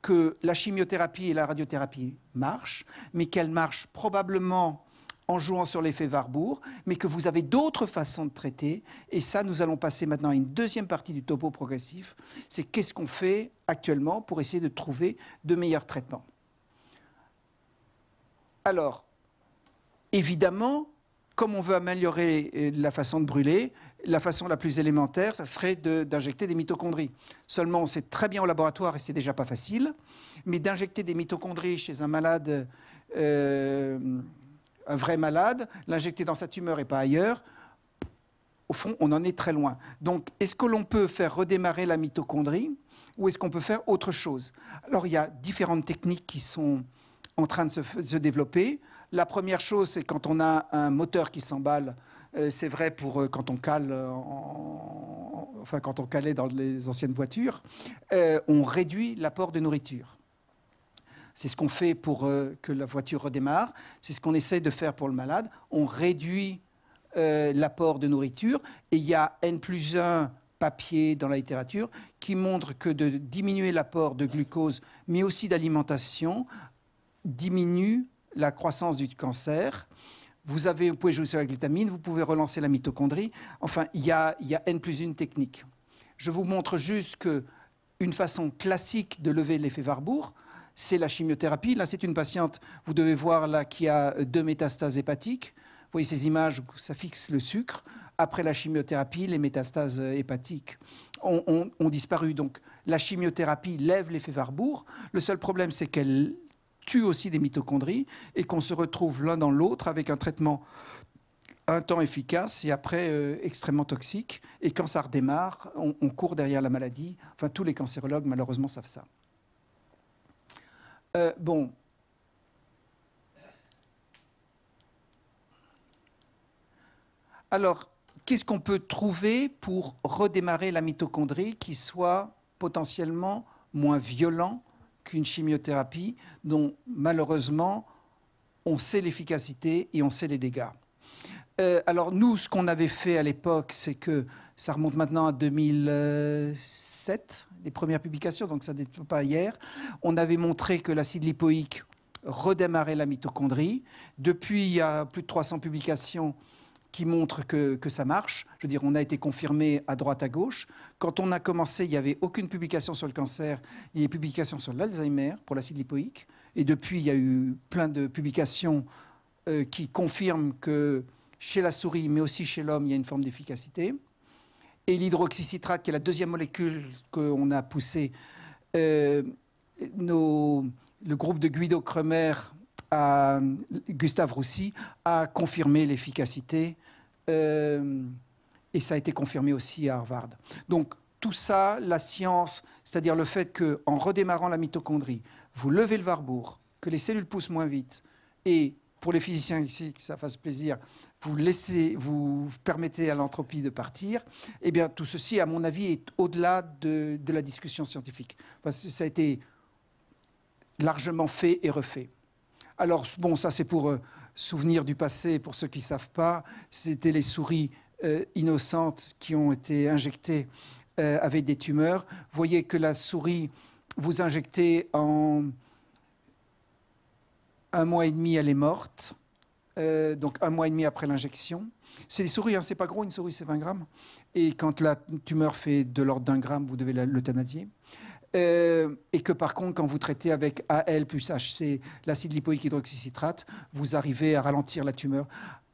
que la chimiothérapie et la radiothérapie marchent, mais qu'elles marchent probablement en jouant sur l'effet Warburg, mais que vous avez d'autres façons de traiter. Et ça, nous allons passer maintenant à une deuxième partie du topo progressif. C'est qu'est-ce qu'on fait actuellement pour essayer de trouver de meilleurs traitements. Alors, évidemment, comme on veut améliorer euh, la façon de brûler, la façon la plus élémentaire, ça serait d'injecter des mitochondries. Seulement, on sait très bien au laboratoire, et c'est déjà pas facile, mais d'injecter des mitochondries chez un malade... Euh, un vrai malade, l'injecter dans sa tumeur et pas ailleurs, au fond, on en est très loin. Donc, est-ce que l'on peut faire redémarrer la mitochondrie ou est-ce qu'on peut faire autre chose Alors, il y a différentes techniques qui sont en train de se, développer. La première chose, c'est quand on a un moteur qui s'emballe, euh, c'est vrai pour euh, quand on cale, euh, enfin quand on calait dans les anciennes voitures, on réduit l'apport de nourriture. C'est ce qu'on fait pour euh, que la voiture redémarre, c'est ce qu'on essaie de faire pour le malade. On réduit euh, l'apport de nourriture et il y a N plus 1 papier dans la littérature qui montre que de diminuer l'apport de glucose, mais aussi d'alimentation, diminue la croissance du cancer. Vous, avez, pouvez jouer sur la glutamine, vous pouvez relancer la mitochondrie. Enfin, il y a, N plus une technique. Je vous montre juste une façon classique de lever l'effet Warburg, c'est la chimiothérapie. Là, c'est une patiente, vous devez voir là, qui a deux métastases hépatiques. Vous voyez ces images où ça fixe le sucre. Après la chimiothérapie, les métastases euh, hépatiques ont, disparu. Donc, la chimiothérapie lève l'effet Warburg. Le seul problème, c'est qu'elle tue aussi des mitochondries et qu'on se retrouve l'un dans l'autre avec un traitement un temps efficace et après euh, extrêmement toxique. Et quand ça redémarre, on court derrière la maladie. Enfin, tous les cancérologues, malheureusement, savent ça. Euh, bon. Alors, qu'est-ce qu'on peut trouver pour redémarrer la mitochondrie qui soit potentiellement moins violent qu'une chimiothérapie dont malheureusement on sait l'efficacité et on sait les dégâts. Euh, alors nous, ce qu'on avait fait à l'époque, c'est que ça remonte maintenant à 2007, les premières publications, donc ça n'était pas hier. On avait montré que l'acide lipoïque redémarrait la mitochondrie. Depuis, il y a plus de 300 publications qui montrent que, ça marche. Je veux dire, on a été confirmé à droite, à gauche. Quand on a commencé, il n'y avait aucune publication sur le cancer. Il y a des publications sur l'Alzheimer pour l'acide lipoïque. Et depuis, il y a eu plein de publications euh, qui confirment que chez la souris, mais aussi chez l'homme, il y a une forme d'efficacité et l'hydroxycitrate, qui est la deuxième molécule qu'on a poussée, euh, nos, le groupe de Guido Kremer, à, Gustave Roussy, a confirmé l'efficacité. Euh, et ça a été confirmé aussi à Harvard. Donc tout ça, la science, c'est-à-dire le fait qu'en redémarrant la mitochondrie, vous levez le varbourg, que les cellules poussent moins vite, et pour les physiciens ici, que ça fasse plaisir, vous laissez, vous permettez à l'entropie de partir, eh bien tout ceci, à mon avis, est au-delà de, la discussion scientifique. Parce que ça a été largement fait et refait. Alors, bon, ça c'est pour euh, souvenir du passé, pour ceux qui ne savent pas, c'était les souris euh, innocentes qui ont été injectées euh, avec des tumeurs. Vous voyez que la souris, vous injectez en un mois et demi, elle est morte. Euh, donc un mois et demi après l'injection. C'est des souris, hein, c'est pas gros, une souris c'est 20 grammes. Et quand la tumeur fait de l'ordre d'un gramme, vous devez l'euthanasier. Euh, et que par contre, quand vous traitez avec AL plus HC, l'acide lipoïque hydroxycitrate, vous arrivez à ralentir la tumeur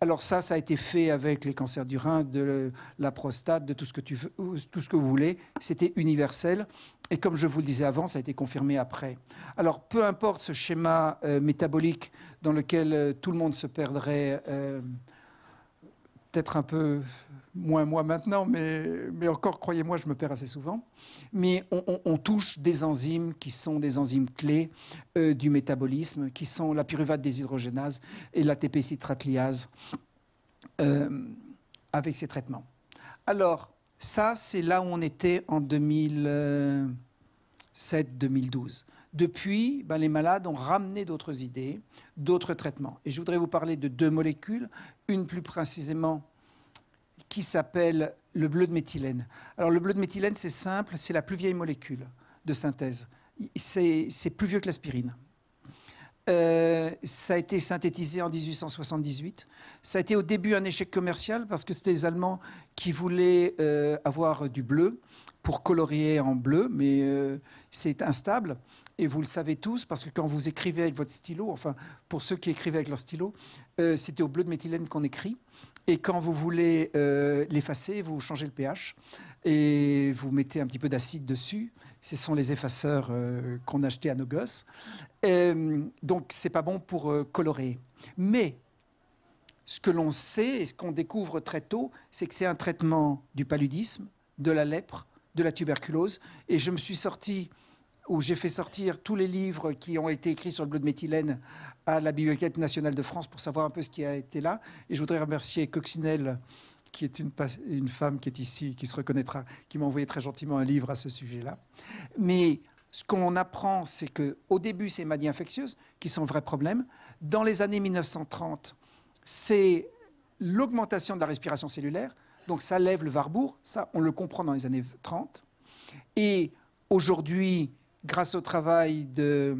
alors ça, ça a été fait avec les cancers du rein, de la prostate, de tout ce que, tu veux, euh, tout ce que vous voulez. C'était universel. Et comme je vous le disais avant, ça a été confirmé après. Alors peu importe ce schéma euh, métabolique dans lequel euh, tout le monde se perdrait, peut-être un peu moins moi maintenant, mais, mais encore, croyez-moi, je me perds assez souvent. Mais on, touche des enzymes qui sont des enzymes clés euh, du métabolisme, qui sont la pyruvate déshydrogénase et la citrate euh, avec ces traitements. Alors, ça, c'est là où on était en 2007-2012. Depuis, ben, les malades ont ramené d'autres idées, d'autres traitements. Et je voudrais vous parler de deux molécules, une plus précisément qui s'appelle le bleu de méthylène. Alors le bleu de méthylène, c'est simple, c'est la plus vieille molécule de synthèse. C'est plus vieux que l'aspirine. Euh, ça a été synthétisé en 1878. Ça a été au début un échec commercial parce que c'était les Allemands qui voulaient euh, avoir du bleu pour colorier en bleu, mais euh, c'est instable. Et vous le savez tous parce que quand vous écrivez avec votre stylo, enfin pour ceux qui écrivaient avec leur stylo, c'était au bleu de méthylène qu'on écrit. Et quand vous voulez euh, l'effacer, vous changez le pH et vous mettez un petit peu d'acide dessus. Ce sont les effaceurs euh, qu'on achetait à nos gosses. Donc, euh, donc, c'est pas bon pour colorer. Mais ce que l'on sait et ce qu'on découvre très tôt, c'est que c'est un traitement du paludisme, de la lèpre, de la tuberculose. Et je me suis sorti où j'ai fait sortir tous les livres qui ont été écrits sur le bleu de méthylène à la Bibliothèque nationale de France pour savoir un peu ce qui a été là. Et je voudrais remercier Coccinelle, qui est une, une femme qui est ici, qui se reconnaîtra, qui m'a envoyé très gentiment un livre à ce sujet-là. Mais ce qu'on apprend, c'est qu'au début, c'est les maladies infectieuses qui sont le vrai problème. Dans les années 1930, c'est l'augmentation de la respiration cellulaire. Donc ça lève le Warburg, ça on le comprend dans les années 30. Et aujourd'hui, grâce au travail de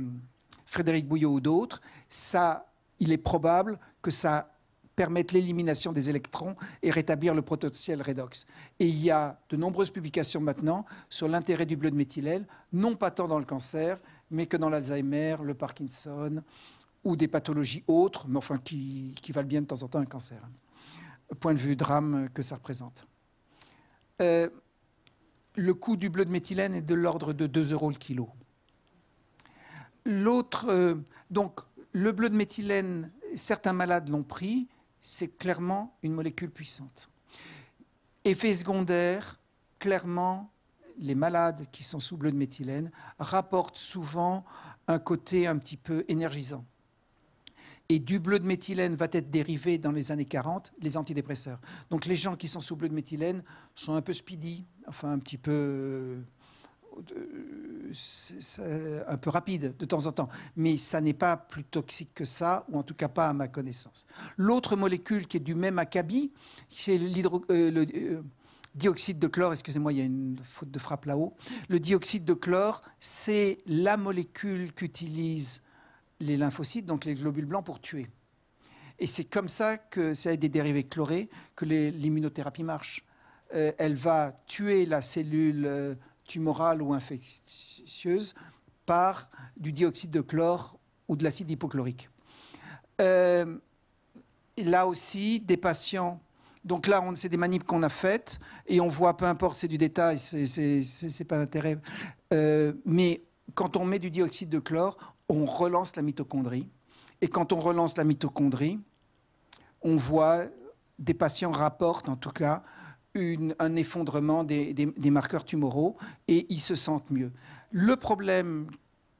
Frédéric Bouillot ou d'autres, ça, il est probable que ça permette l'élimination des électrons et rétablir le potentiel redox. Et il y a de nombreuses publications maintenant sur l'intérêt du bleu de méthylène, non pas tant dans le cancer, mais que dans l'Alzheimer, le Parkinson ou des pathologies autres, mais enfin qui, valent bien de temps en temps un cancer. Point de vue drame que ça représente. Euh, le coût du bleu de méthylène est de l'ordre de 2 euros le kilo. L'autre, euh, donc le bleu de méthylène, certains malades l'ont pris, c'est clairement une molécule puissante. Effet secondaire, clairement, les malades qui sont sous bleu de méthylène rapportent souvent un côté un petit peu énergisant. Et du bleu de méthylène va être dérivé dans les années 40 les antidépresseurs. Donc les gens qui sont sous bleu de méthylène sont un peu speedy, enfin un petit peu euh, un peu rapide de temps en temps, mais ça n'est pas plus toxique que ça, ou en tout cas pas à ma connaissance. L'autre molécule qui est du même acabit, c'est euh, le euh, dioxyde de chlore, excusez-moi, il y a une faute de frappe là-haut. Le dioxyde de chlore, c'est la molécule qu'utilisent les lymphocytes, donc les globules blancs, pour tuer. Et c'est comme ça que ça avec des dérivés chlorés que l'immunothérapie marche. Euh, elle va tuer la cellule euh, tumorale ou infectieuse par du dioxyde de chlore ou de l'acide hypochlorique. Euh, là aussi, des patients. Donc là, c'est des manips qu'on a faites et on voit, peu importe, c'est du détail, c'est pas d'intérêt. mais quand on met du dioxyde de chlore, on relance la mitochondrie. Et quand on relance la mitochondrie, on voit des patients rapportent en tout cas un effondrement des, marqueurs tumoraux et ils se sentent mieux. Le problème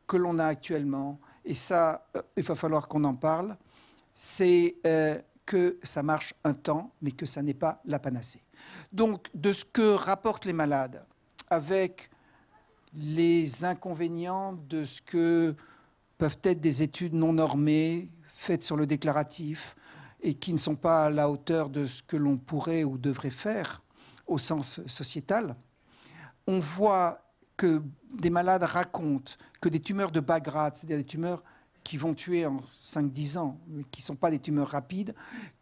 que l'on a actuellement, et ça, euh, il va falloir qu'on en parle, c'est euh, que ça marche un temps, mais que ça n'est pas la panacée. Donc, de ce que rapportent les malades, avec les inconvénients de ce que peuvent être des études non normées, faites sur le déclaratif, et qui ne sont pas à la hauteur de ce que l'on pourrait ou devrait faire au sens sociétal. On voit que des malades racontent que des tumeurs de bas grade, c'est-à-dire des tumeurs qui vont tuer en 5-10 ans, mais qui ne sont pas des tumeurs rapides,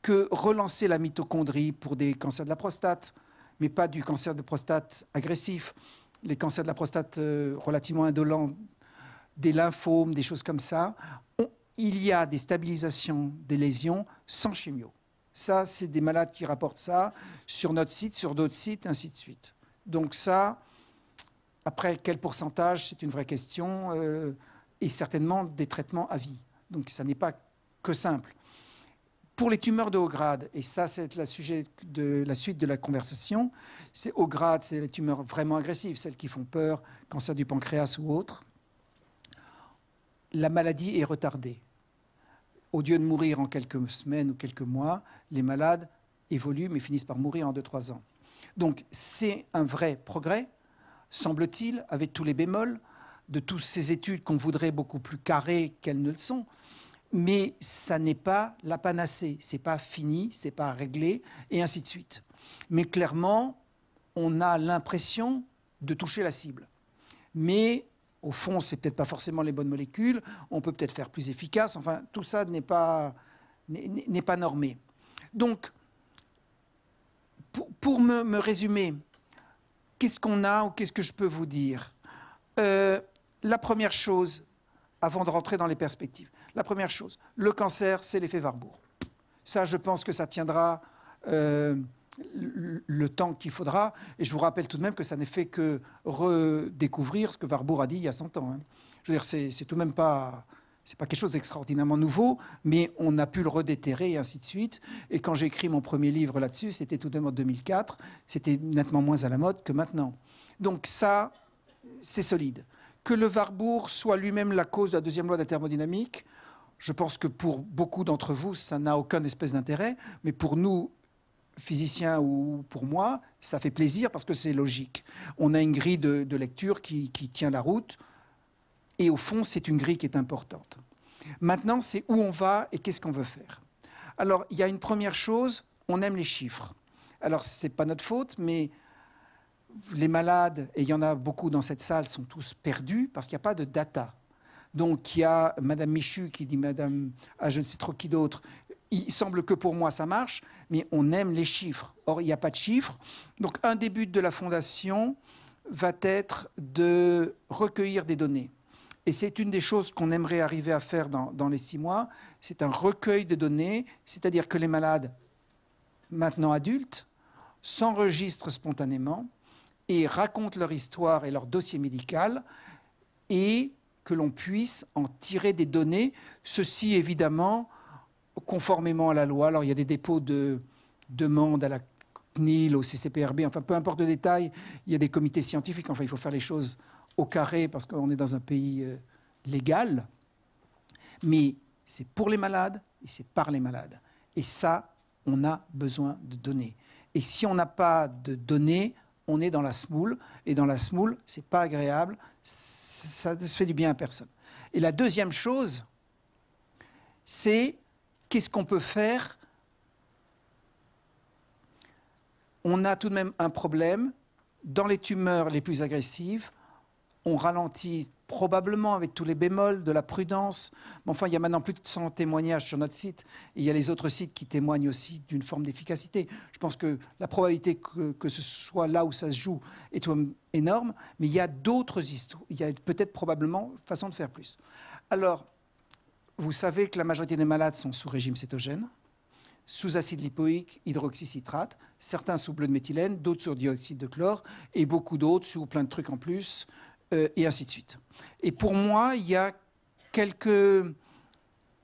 que relancer la mitochondrie pour des cancers de la prostate, mais pas du cancer de prostate agressif, les cancers de la prostate euh, relativement indolents, des lymphomes, des choses comme ça, il y a des stabilisations des lésions sans chimio. Ça, c'est des malades qui rapportent ça sur notre site, sur d'autres sites, ainsi de suite. Donc ça, après quel pourcentage, c'est une vraie question, euh, et certainement des traitements à vie. Donc ça n'est pas que simple. Pour les tumeurs de haut grade, et ça c'est le sujet de la suite de la conversation, c'est haut grade, c'est les tumeurs vraiment agressives, celles qui font peur, cancer du pancréas ou autre, la maladie est retardée au lieu de mourir en quelques semaines ou quelques mois, les malades évoluent mais finissent par mourir en 2-3 ans. Donc c'est un vrai progrès, semble-t-il, avec tous les bémols de toutes ces études qu'on voudrait beaucoup plus carrées qu'elles ne le sont. Mais ça n'est pas la panacée, c'est pas fini, c'est pas réglé, et ainsi de suite. Mais clairement, on a l'impression de toucher la cible. Mais au fond, c'est peut-être pas forcément les bonnes molécules, on peut peut-être faire plus efficace, enfin, tout ça n'est pas, n'est pas normé. Donc, pour, me, résumer, qu'est-ce qu'on a ou qu'est-ce que je peux vous dire euh, La première chose, avant de rentrer dans les perspectives, la première chose, le cancer, c'est l'effet Warburg. Ça, je pense que ça tiendra... Euh, le temps qu'il faudra. Et je vous rappelle tout de même que ça n'est fait que redécouvrir ce que Warburg a dit il y a 100 ans. Hein. Je veux dire, c'est tout de même pas c'est pas quelque chose d'extraordinairement nouveau, mais on a pu le redéterrer et ainsi de suite. Et quand j'ai écrit mon premier livre là-dessus, c'était tout de même en 2004, c'était nettement moins à la mode que maintenant. Donc ça, c'est solide. Que le Warburg soit lui-même la cause de la deuxième loi de la thermodynamique, je pense que pour beaucoup d'entre vous, ça n'a aucun espèce d'intérêt, mais pour nous, physicien ou pour moi, ça fait plaisir parce que c'est logique. On a une grille de, lecture qui, tient la route. Et au fond, c'est une grille qui est importante. Maintenant, c'est où on va et qu'est-ce qu'on veut faire. Alors, il y a une première chose, on aime les chiffres. Alors, ce n'est pas notre faute, mais les malades, et il y en a beaucoup dans cette salle, sont tous perdus parce qu'il n'y a pas de data. Donc, il y a Madame Michu qui dit Madame, ah, je ne sais trop qui d'autre, il semble que pour moi ça marche, mais on aime les chiffres. Or, il n'y a pas de chiffres. Donc, un des buts de la fondation va être de recueillir des données. Et c'est une des choses qu'on aimerait arriver à faire dans, dans les six mois. C'est un recueil de données, c'est-à-dire que les malades, maintenant adultes, s'enregistrent spontanément et racontent leur histoire et leur dossier médical et que l'on puisse en tirer des données. Ceci, évidemment, conformément à la loi. Alors il y a des dépôts de demandes à la CNIL, au CCPRB, enfin peu importe le détail, il y a des comités scientifiques, enfin il faut faire les choses au carré parce qu'on est dans un pays euh, légal. Mais c'est pour les malades et c'est par les malades. Et ça, on a besoin de données. Et si on n'a pas de données, on est dans la smoule. Et dans la smoule, c'est pas agréable. Ça ne se fait du bien à personne. Et la deuxième chose, c'est Qu'est-ce qu'on peut faire On a tout de même un problème. Dans les tumeurs les plus agressives, on ralentit probablement avec tous les bémols de la prudence. Mais enfin, il y a maintenant plus de 100 témoignages sur notre site. Et il y a les autres sites qui témoignent aussi d'une forme d'efficacité. Je pense que la probabilité que, ce soit là où ça se joue est énorme. Mais il y a d'autres histoires. Il y a peut-être probablement façon de faire plus. Alors, vous savez que la majorité des malades sont sous régime cétogène, sous acide lipoïque, hydroxycitrate, certains sous bleu de méthylène, d'autres sur dioxyde de chlore, et beaucoup d'autres sous plein de trucs en plus, euh, et ainsi de suite. Et pour moi, il y a quelques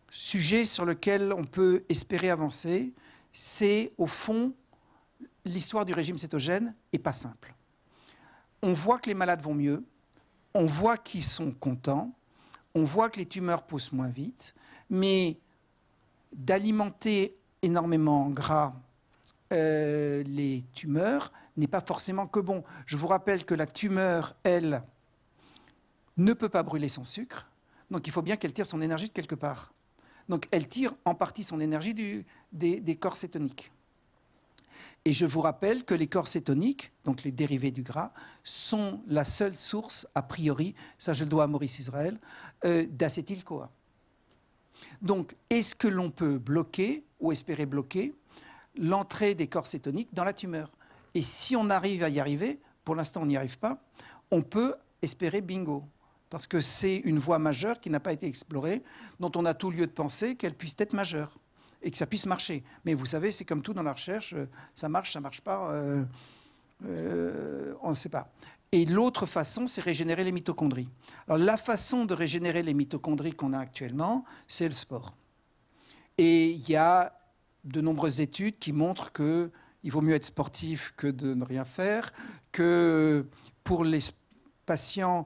sujets sur lesquels on peut espérer avancer. C'est, au fond, l'histoire du régime cétogène n'est pas simple. On voit que les malades vont mieux, on voit qu'ils sont contents, on voit que les tumeurs poussent moins vite, mais d'alimenter énormément en gras euh, les tumeurs n'est pas forcément que bon. Je vous rappelle que la tumeur, elle, ne peut pas brûler son sucre, donc il faut bien qu'elle tire son énergie de quelque part. Donc elle tire en partie son énergie des, des, corps cétoniques. Et je vous rappelle que les corps cétoniques, donc les dérivés du gras, sont la seule source, a priori, ça je le dois à Maurice Israël, euh, d'acétyl-CoA. Donc, est-ce que l'on peut bloquer ou espérer bloquer l'entrée des corps cétoniques dans la tumeur Et si on arrive à y arriver, pour l'instant on n'y arrive pas, on peut espérer bingo. Parce que c'est une voie majeure qui n'a pas été explorée, dont on a tout lieu de penser qu'elle puisse être majeure et que ça puisse marcher. Mais vous savez, c'est comme tout dans la recherche, euh, ça marche, ça marche pas, euh, on ne sait pas. Et l'autre façon, c'est régénérer les mitochondries. Alors la façon de régénérer les mitochondries qu'on a actuellement, c'est le sport. Et il y a de nombreuses études qui montrent qu'il vaut mieux être sportif que de ne rien faire, que pour les patients,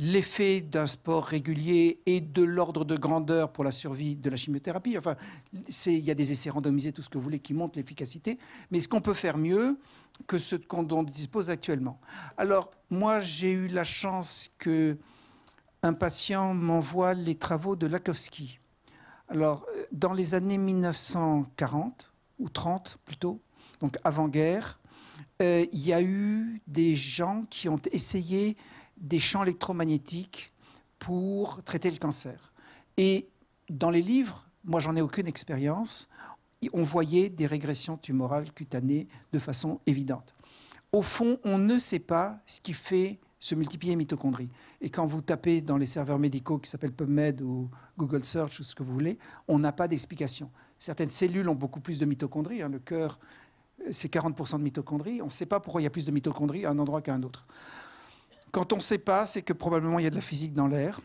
l'effet d'un sport régulier est de l'ordre de grandeur pour la survie de la chimiothérapie. Enfin, il y a des essais randomisés, tout ce que vous voulez, qui montrent l'efficacité. Mais ce qu'on peut faire mieux, que ce dont on dispose actuellement. Alors, moi, j'ai eu la chance que un patient m'envoie les travaux de Lakowski. Alors, euh, dans les années 1940, ou 30 plutôt, donc avant-guerre, euh, il y a eu des gens qui ont essayé des champs électromagnétiques pour traiter le cancer. Et dans les livres, moi j'en ai aucune expérience, on voyait des régressions tumorales cutanées de façon évidente. Au fond, on ne sait pas ce qui fait se multiplier les mitochondries. Et quand vous tapez dans les serveurs médicaux qui s'appellent PubMed ou Google Search ou ce que vous voulez, on n'a pas d'explication. Certaines cellules ont beaucoup plus de mitochondries. Hein. le cœur, c'est 40% de mitochondries. On ne sait pas pourquoi il y a plus de mitochondries à un endroit qu'à un autre. Quand on ne sait pas, c'est que probablement il y a de la physique dans l'air,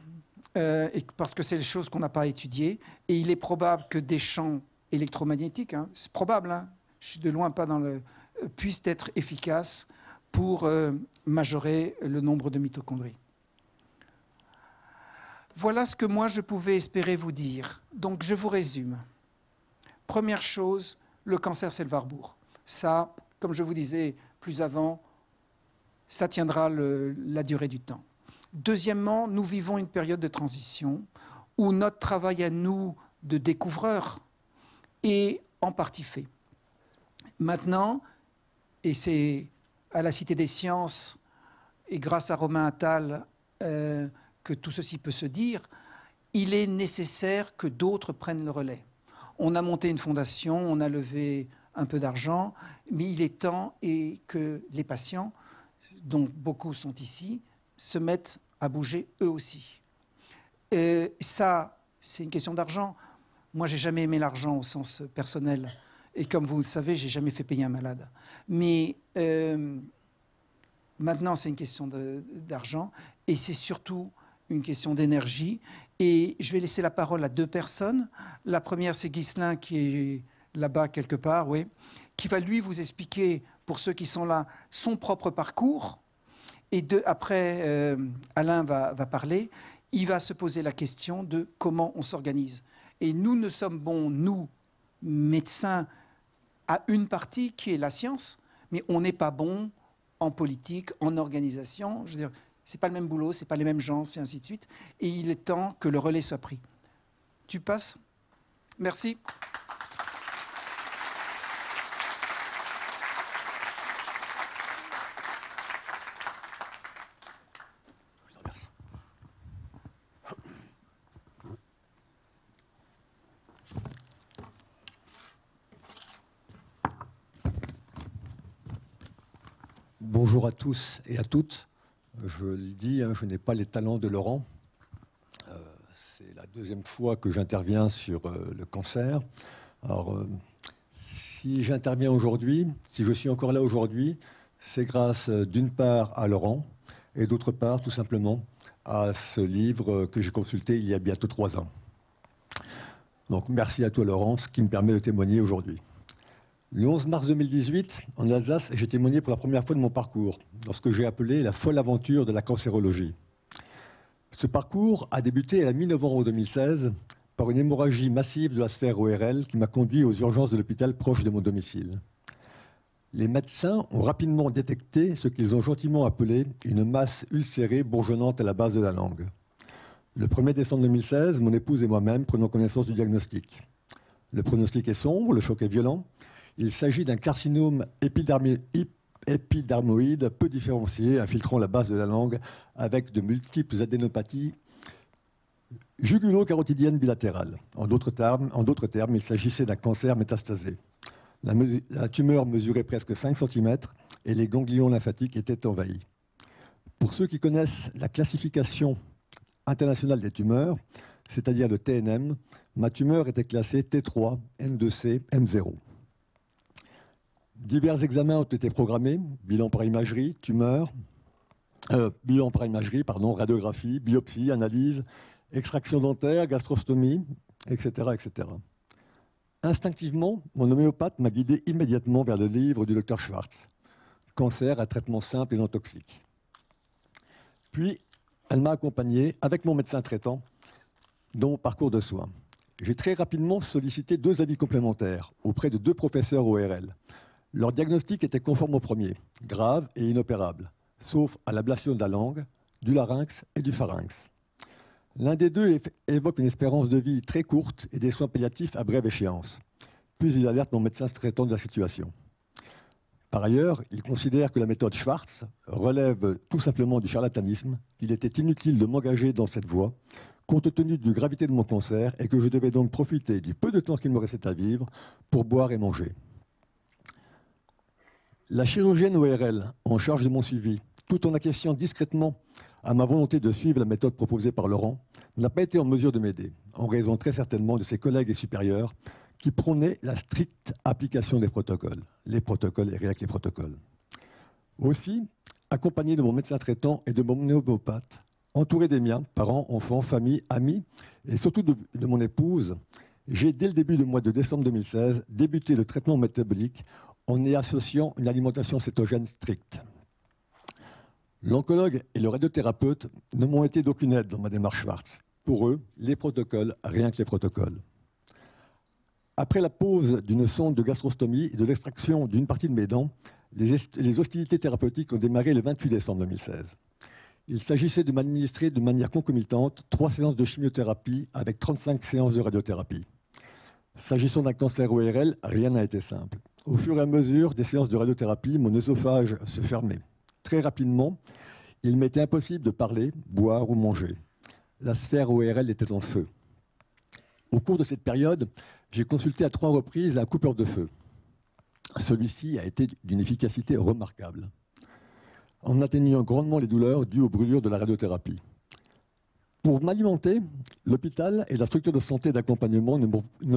euh, parce que c'est les choses qu'on n'a pas étudiées. Et il est probable que des champs électromagnétiques, hein. c'est probable, hein, je suis de loin pas dans le, euh, puissent être efficaces pour euh, majorer le nombre de mitochondries. Voilà ce que moi je pouvais espérer vous dire. Donc je vous résume. Première chose, le cancer c'est le Warburg. Ça, comme je vous disais plus avant, ça tiendra la durée du temps. Deuxièmement, nous vivons une période de transition où notre travail à nous de découvreurs, et en partie fait. Maintenant, et c'est à la Cité des Sciences et grâce à Romain Attal euh, que tout ceci peut se dire, il est nécessaire que d'autres prennent le relais. On a monté une fondation, on a levé un peu d'argent, mais il est temps et que les patients, dont beaucoup sont ici, se mettent à bouger eux aussi. Euh, ça, c'est une question d'argent, moi, j'ai jamais aimé l'argent au sens personnel. Et comme vous le savez, j'ai jamais fait payer un malade. Mais euh, maintenant, c'est une question d'argent. Et c'est surtout une question d'énergie. Et je vais laisser la parole à deux personnes. La première, c'est Ghislain, qui est là-bas quelque part, oui, qui va lui vous expliquer, pour ceux qui sont là, son propre parcours. Et après, euh, Alain va parler. Il va se poser la question de comment on s'organise. Et nous ne sommes bons, nous, médecins, à une partie qui est la science, mais on n'est pas bon en politique, en organisation. Je veux dire, n'est pas le même boulot, n'est pas les mêmes gens, et ainsi de suite. Et il est temps que le relais soit pris. Tu passes Merci. à tous et à toutes. Je le dis, hein, je n'ai pas les talents de Laurent. Euh, c'est la deuxième fois que j'interviens sur euh, le cancer. Alors, euh, si j'interviens aujourd'hui, si je suis encore là aujourd'hui, c'est grâce d'une part à Laurent et d'autre part, tout simplement, à ce livre que j'ai consulté il y a bientôt trois ans. Donc, merci à toi, Laurent, ce qui me permet de témoigner aujourd'hui. Le 11 mars 2018, en Alsace, j'ai témoigné pour la première fois de mon parcours, dans ce que j'ai appelé la folle aventure de la cancérologie. Ce parcours a débuté à la mi-novembre 2016 par une hémorragie massive de la sphère ORL qui m'a conduit aux urgences de l'hôpital proche de mon domicile. Les médecins ont rapidement détecté ce qu'ils ont gentiment appelé une masse ulcérée bourgeonnante à la base de la langue. Le 1er décembre 2016, mon épouse et moi-même prenons connaissance du diagnostic. Le pronostic est sombre, le choc est violent, il s'agit d'un carcinome épidermoïde peu différencié, infiltrant la base de la langue avec de multiples adénopathies jugulo-carotidiennes bilatérales. En d'autres termes, il s'agissait d'un cancer métastasé. La, la, tumeur mesurait presque 5 cm et les ganglions lymphatiques étaient envahis. Pour ceux qui connaissent la classification internationale des tumeurs, c'est-à-dire le TNM, ma tumeur était classée T3, N2C, M0. Divers examens ont été programmés, bilan par imagerie, tumeur, euh, bilan par imagerie, pardon, radiographie, biopsie, analyse, extraction dentaire, gastrostomie, etc. etc. Instinctivement, mon homéopathe m'a guidé immédiatement vers le livre du docteur Schwartz, Cancer à traitement simple et non toxique. Puis, elle m'a accompagné avec mon médecin traitant dans mon parcours de soins. J'ai très rapidement sollicité deux avis complémentaires auprès de deux professeurs ORL, leur diagnostic était conforme au premier, grave et inopérable, sauf à l'ablation de la langue, du larynx et du pharynx. L'un des deux évoque une espérance de vie très courte et des soins palliatifs à brève échéance. Puis il alerte mon médecin traitant de la situation. Par ailleurs, il considère que la méthode Schwartz relève tout simplement du charlatanisme. qu'il était inutile de m'engager dans cette voie, compte tenu de la gravité de mon cancer, et que je devais donc profiter du peu de temps qu'il me restait à vivre pour boire et manger. La chirurgienne ORL, en charge de mon suivi, tout en acquiesçant discrètement à ma volonté de suivre la méthode proposée par Laurent, n'a pas été en mesure de m'aider, en raison très certainement de ses collègues et supérieurs qui prônaient la stricte application des protocoles, les protocoles et rien que les protocoles. Aussi, accompagné de mon médecin traitant et de mon néopathe, entouré des miens, parents, enfants, famille, amis, et surtout de, de mon épouse, j'ai, dès le début du mois de décembre 2016, débuté le traitement métabolique en y associant une alimentation cétogène stricte. L'oncologue et le radiothérapeute ne m'ont été d'aucune aide dans ma démarche Schwartz. Pour eux, les protocoles, rien que les protocoles. Après la pause d'une sonde de gastrostomie et de l'extraction d'une partie de mes dents, les, hostilités thérapeutiques ont démarré le 28 décembre 2016. Il s'agissait de m'administrer de manière concomitante trois séances de chimiothérapie avec 35 séances de radiothérapie. S'agissant d'un cancer ORL, rien n'a été simple. Au fur et à mesure des séances de radiothérapie, mon œsophage se fermait. Très rapidement, il m'était impossible de parler, boire ou manger. La sphère ORL était en feu. Au cours de cette période, j'ai consulté à trois reprises un coupeur de feu. Celui-ci a été d'une efficacité remarquable, en atténuant grandement les douleurs dues aux brûlures de la radiothérapie. Pour m'alimenter, l'hôpital et la structure de santé d'accompagnement ne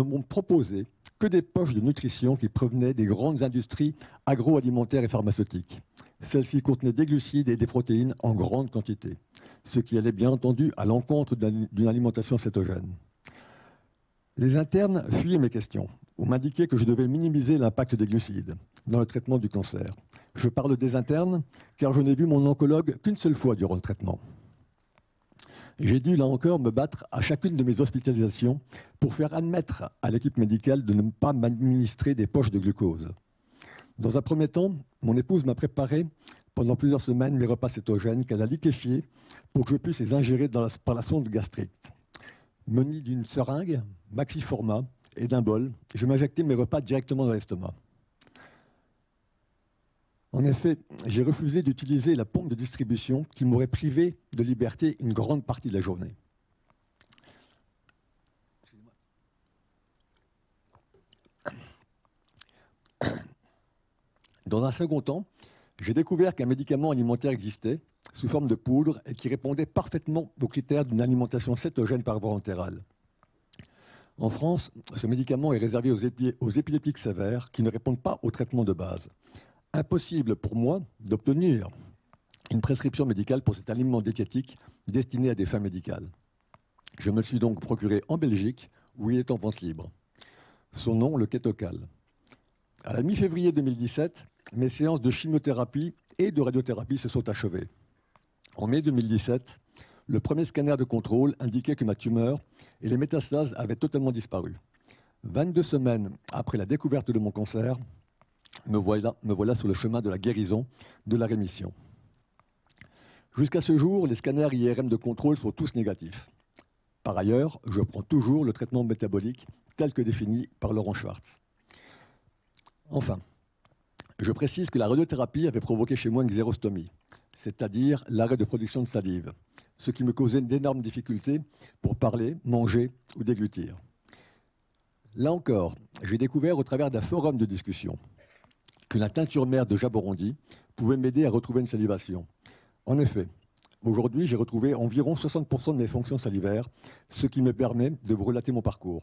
m'ont proposé que des poches de nutrition qui provenaient des grandes industries agroalimentaires et pharmaceutiques. Celles-ci contenaient des glucides et des protéines en grande quantité, ce qui allait bien entendu à l'encontre d'une alimentation cétogène. Les internes fuyaient mes questions. ou m'indiquaient que je devais minimiser l'impact des glucides dans le traitement du cancer. Je parle des internes car je n'ai vu mon oncologue qu'une seule fois durant le traitement. J'ai dû, là encore, me battre à chacune de mes hospitalisations pour faire admettre à l'équipe médicale de ne pas m'administrer des poches de glucose. Dans un premier temps, mon épouse m'a préparé pendant plusieurs semaines mes repas cétogènes qu'elle a liquéfiés pour que je puisse les ingérer dans la, par la sonde gastrique. Muni d'une seringue, maxi et d'un bol, je m'injectais mes repas directement dans l'estomac. En effet, j'ai refusé d'utiliser la pompe de distribution qui m'aurait privé de liberté une grande partie de la journée. Dans un second temps, j'ai découvert qu'un médicament alimentaire existait sous forme de poudre et qui répondait parfaitement aux critères d'une alimentation cétogène par voie entérale. En France, ce médicament est réservé aux, épileptiques sévères qui ne répondent pas au traitement de base impossible pour moi d'obtenir une prescription médicale pour cet aliment diététique destiné à des fins médicales. Je me suis donc procuré en Belgique, où il est en vente libre. Son nom, le Ketocal. À la mi-février 2017, mes séances de chimiothérapie et de radiothérapie se sont achevées. En mai 2017, le premier scanner de contrôle indiquait que ma tumeur et les métastases avaient totalement disparu. 22 semaines après la découverte de mon cancer, me voilà, me voilà sur le chemin de la guérison, de la rémission. Jusqu'à ce jour, les scanners IRM de contrôle sont tous négatifs. Par ailleurs, je prends toujours le traitement métabolique tel que défini par Laurent Schwartz. Enfin, je précise que la radiothérapie avait provoqué chez moi une xérostomie, c'est-à-dire l'arrêt de production de salive, ce qui me causait d'énormes difficultés pour parler, manger ou déglutir. Là encore, j'ai découvert au travers d'un forum de discussion que la teinture mère de Jaborondi pouvait m'aider à retrouver une salivation. En effet, aujourd'hui, j'ai retrouvé environ 60% de mes fonctions salivaires, ce qui me permet de vous relater mon parcours.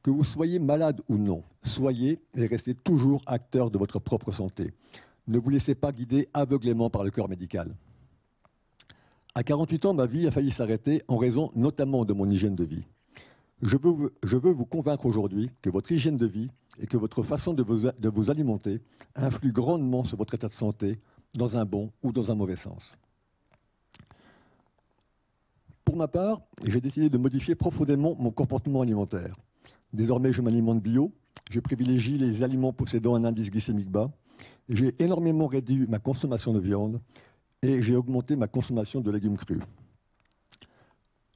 Que vous soyez malade ou non, soyez et restez toujours acteur de votre propre santé. Ne vous laissez pas guider aveuglément par le corps médical. À 48 ans, ma vie a failli s'arrêter en raison notamment de mon hygiène de vie. Je veux, vous convaincre aujourd'hui que votre hygiène de vie et que votre façon de vous, alimenter influent grandement sur votre état de santé dans un bon ou dans un mauvais sens. Pour ma part, j'ai décidé de modifier profondément mon comportement alimentaire. Désormais, je m'alimente bio, j'ai privilégié les aliments possédant un indice glycémique bas, j'ai énormément réduit ma consommation de viande et j'ai augmenté ma consommation de légumes crus.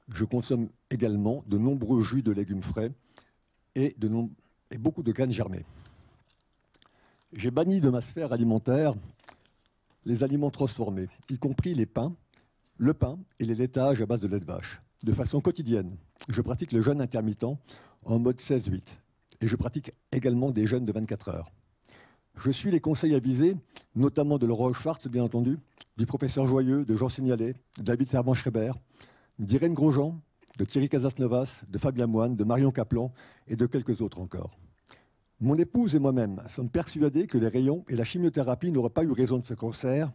Je consomme également de nombreux jus de légumes frais et, beaucoup de graines germées. J'ai banni de ma sphère alimentaire les aliments transformés, y compris les pains, le pain et les laitages à base de lait de vache. De façon quotidienne, je pratique le jeûne intermittent en mode 16-8 et je pratique également des jeûnes de 24 heures. Je suis les conseils avisés, notamment de Laurent Schwartz, bien entendu, du professeur Joyeux, de Jean Signalet, d'Habit Herman Schreiber, d'Irène Grosjean, de Thierry Casasnovas, de Fabien Moine, de Marion Caplan et de quelques autres encore. Mon épouse et moi-même sommes persuadés que les rayons et la chimiothérapie n'auraient pas eu raison de ce cancer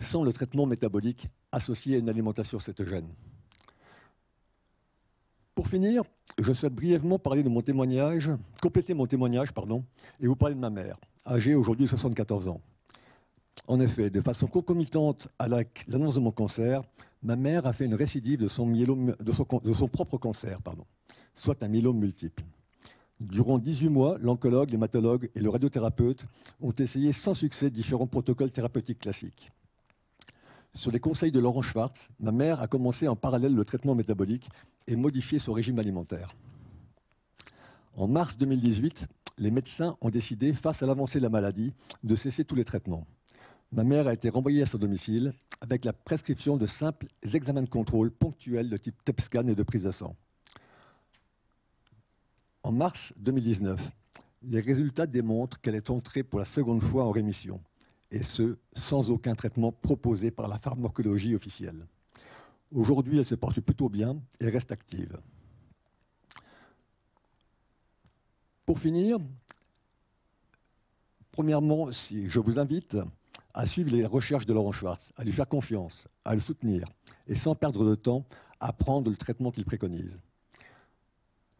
sans le traitement métabolique associé à une alimentation cétogène. Pour finir, je souhaite brièvement parler de mon témoignage, compléter mon témoignage, pardon, et vous parler de ma mère, âgée aujourd'hui 74 ans. En effet, de façon concomitante à l'annonce de mon cancer, ma mère a fait une récidive de son, de son, propre cancer, pardon, soit un myélome multiple. Durant 18 mois, l'oncologue, l'hématologue et le radiothérapeute ont essayé sans succès différents protocoles thérapeutiques classiques. Sur les conseils de Laurent Schwartz, ma mère a commencé en parallèle le traitement métabolique et modifié son régime alimentaire. En mars 2018, les médecins ont décidé, face à l'avancée de la maladie, de cesser tous les traitements. Ma mère a été renvoyée à son domicile avec la prescription de simples examens de contrôle ponctuels de type TEPSCAN scan et de prise de sang. En mars 2019, les résultats démontrent qu'elle est entrée pour la seconde fois en rémission, et ce, sans aucun traitement proposé par la pharmacologie officielle. Aujourd'hui, elle se porte plutôt bien et reste active. Pour finir, premièrement, si je vous invite à suivre les recherches de Laurent Schwartz, à lui faire confiance, à le soutenir, et sans perdre de temps, à prendre le traitement qu'il préconise.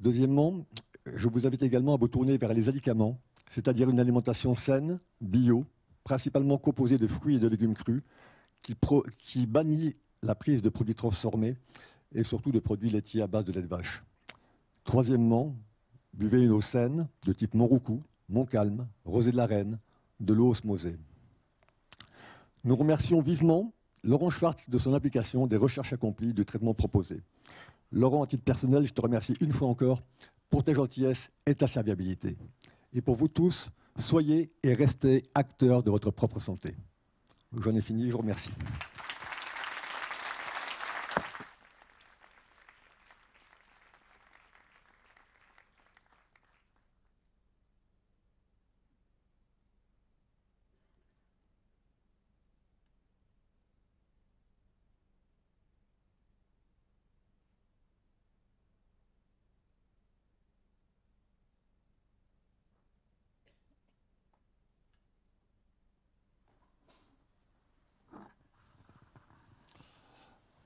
Deuxièmement, je vous invite également à vous tourner vers les alicaments, c'est-à-dire une alimentation saine, bio, principalement composée de fruits et de légumes crus, qui, bannit la prise de produits transformés et surtout de produits laitiers à base de lait de vache. Troisièmement, buvez une eau saine de type Montroucou, Montcalm, Rosée de la Reine, de l'eau osmosée. Nous remercions vivement Laurent Schwartz de son application des recherches accomplies du traitement proposé. Laurent, à titre personnel, je te remercie une fois encore pour ta gentillesse et ta serviabilité. Et pour vous tous, soyez et restez acteurs de votre propre santé. J'en ai fini, je vous remercie.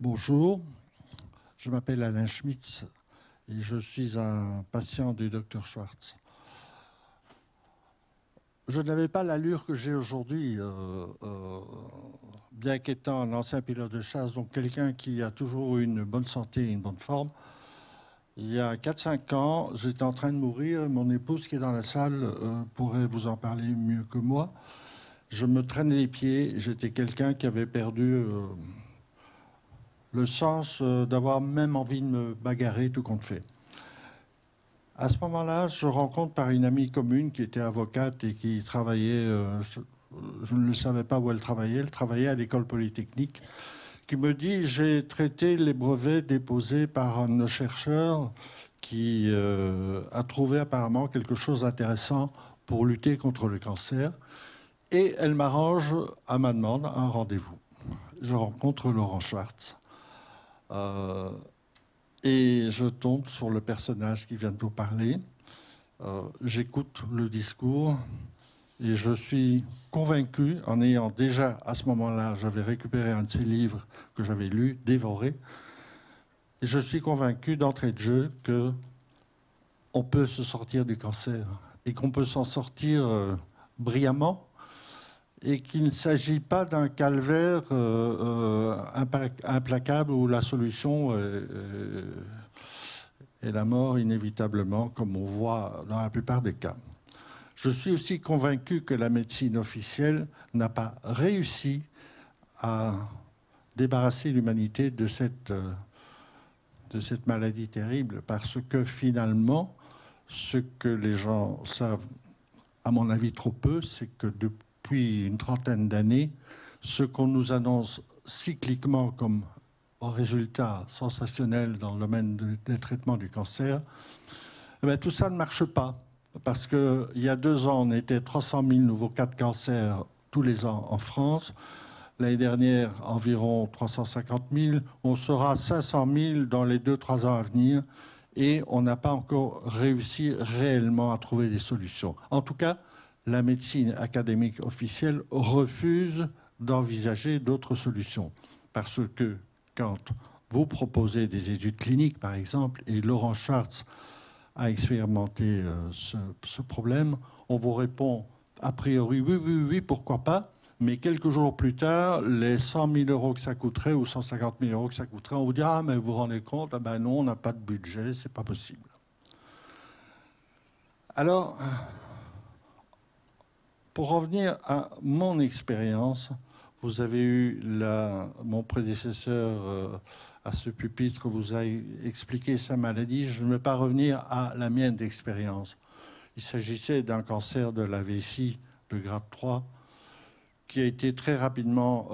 Bonjour, je m'appelle Alain Schmitz et je suis un patient du docteur Schwartz. Je n'avais pas l'allure que j'ai aujourd'hui, euh, euh, bien qu'étant un ancien pilote de chasse, donc quelqu'un qui a toujours eu une bonne santé et une bonne forme. Il y a 4-5 ans, j'étais en train de mourir. Mon épouse, qui est dans la salle, euh, pourrait vous en parler mieux que moi. Je me traînais les pieds. J'étais quelqu'un qui avait perdu le sens euh, d'avoir même envie de me bagarrer tout compte fait. À ce moment-là, je rencontre par une amie commune qui était avocate et qui travaillait, euh, euh, je ne le savais pas où elle travaillait, elle travaillait à l'école polytechnique, qui me dit j'ai traité les brevets déposés par un chercheur qui a trouvé apparemment quelque chose d'intéressant pour lutter contre le cancer. Et elle m'arrange, à ma demande, un rendez-vous. Je rencontre Laurent Schwartz. Euh, et je tombe sur le personnage qui vient de vous parler. Euh, j'écoute le discours et je suis convaincu, en ayant déjà à ce moment-là, j'avais récupéré un de ses livres que j'avais lu, dévoré, et je suis convaincu d'entrée de jeu que on peut se sortir du cancer et qu'on peut s'en sortir euh, brillamment et qu'il ne s'agit pas d'un calvaire euh, euh, implacable où la solution est, la mort inévitablement, comme on voit dans la plupart des cas. Je suis aussi convaincu que la médecine officielle n'a pas réussi à débarrasser l'humanité de cette, de cette maladie terrible, parce que finalement, ce que les gens savent, à mon avis, trop peu, c'est que depuis depuis une trentaine d'années, ce qu'on nous annonce cycliquement comme résultat sensationnel dans le domaine des traitements du cancer, eh tout ça ne marche pas. Parce qu'il y a deux ans, on était 300 000 nouveaux cas de cancer tous les ans en France. L'année dernière, environ 350 000. On sera à 500 000 dans les deux trois ans à venir. Et on n'a pas encore réussi réellement à trouver des solutions. En tout cas, la médecine académique officielle refuse d'envisager d'autres solutions. Parce que quand vous proposez des études cliniques, par exemple, et Laurent Schwartz a expérimenté euh, ce, problème, on vous répond a priori oui, oui, oui, pourquoi pas, mais quelques jours plus tard, les 100 000 euros que ça coûterait ou 150 000 euros que ça coûterait, on vous dit ah mais vous vous rendez compte, ah, ben non, on n'a pas de budget, c'est pas possible. Alors, pour revenir à mon expérience, vous avez eu mon prédécesseur euh, à ce pupitre vous a expliqué sa maladie. Je ne veux pas revenir à la mienne d'expérience. Il s'agissait d'un cancer de la vessie de grade 3 qui a été très rapidement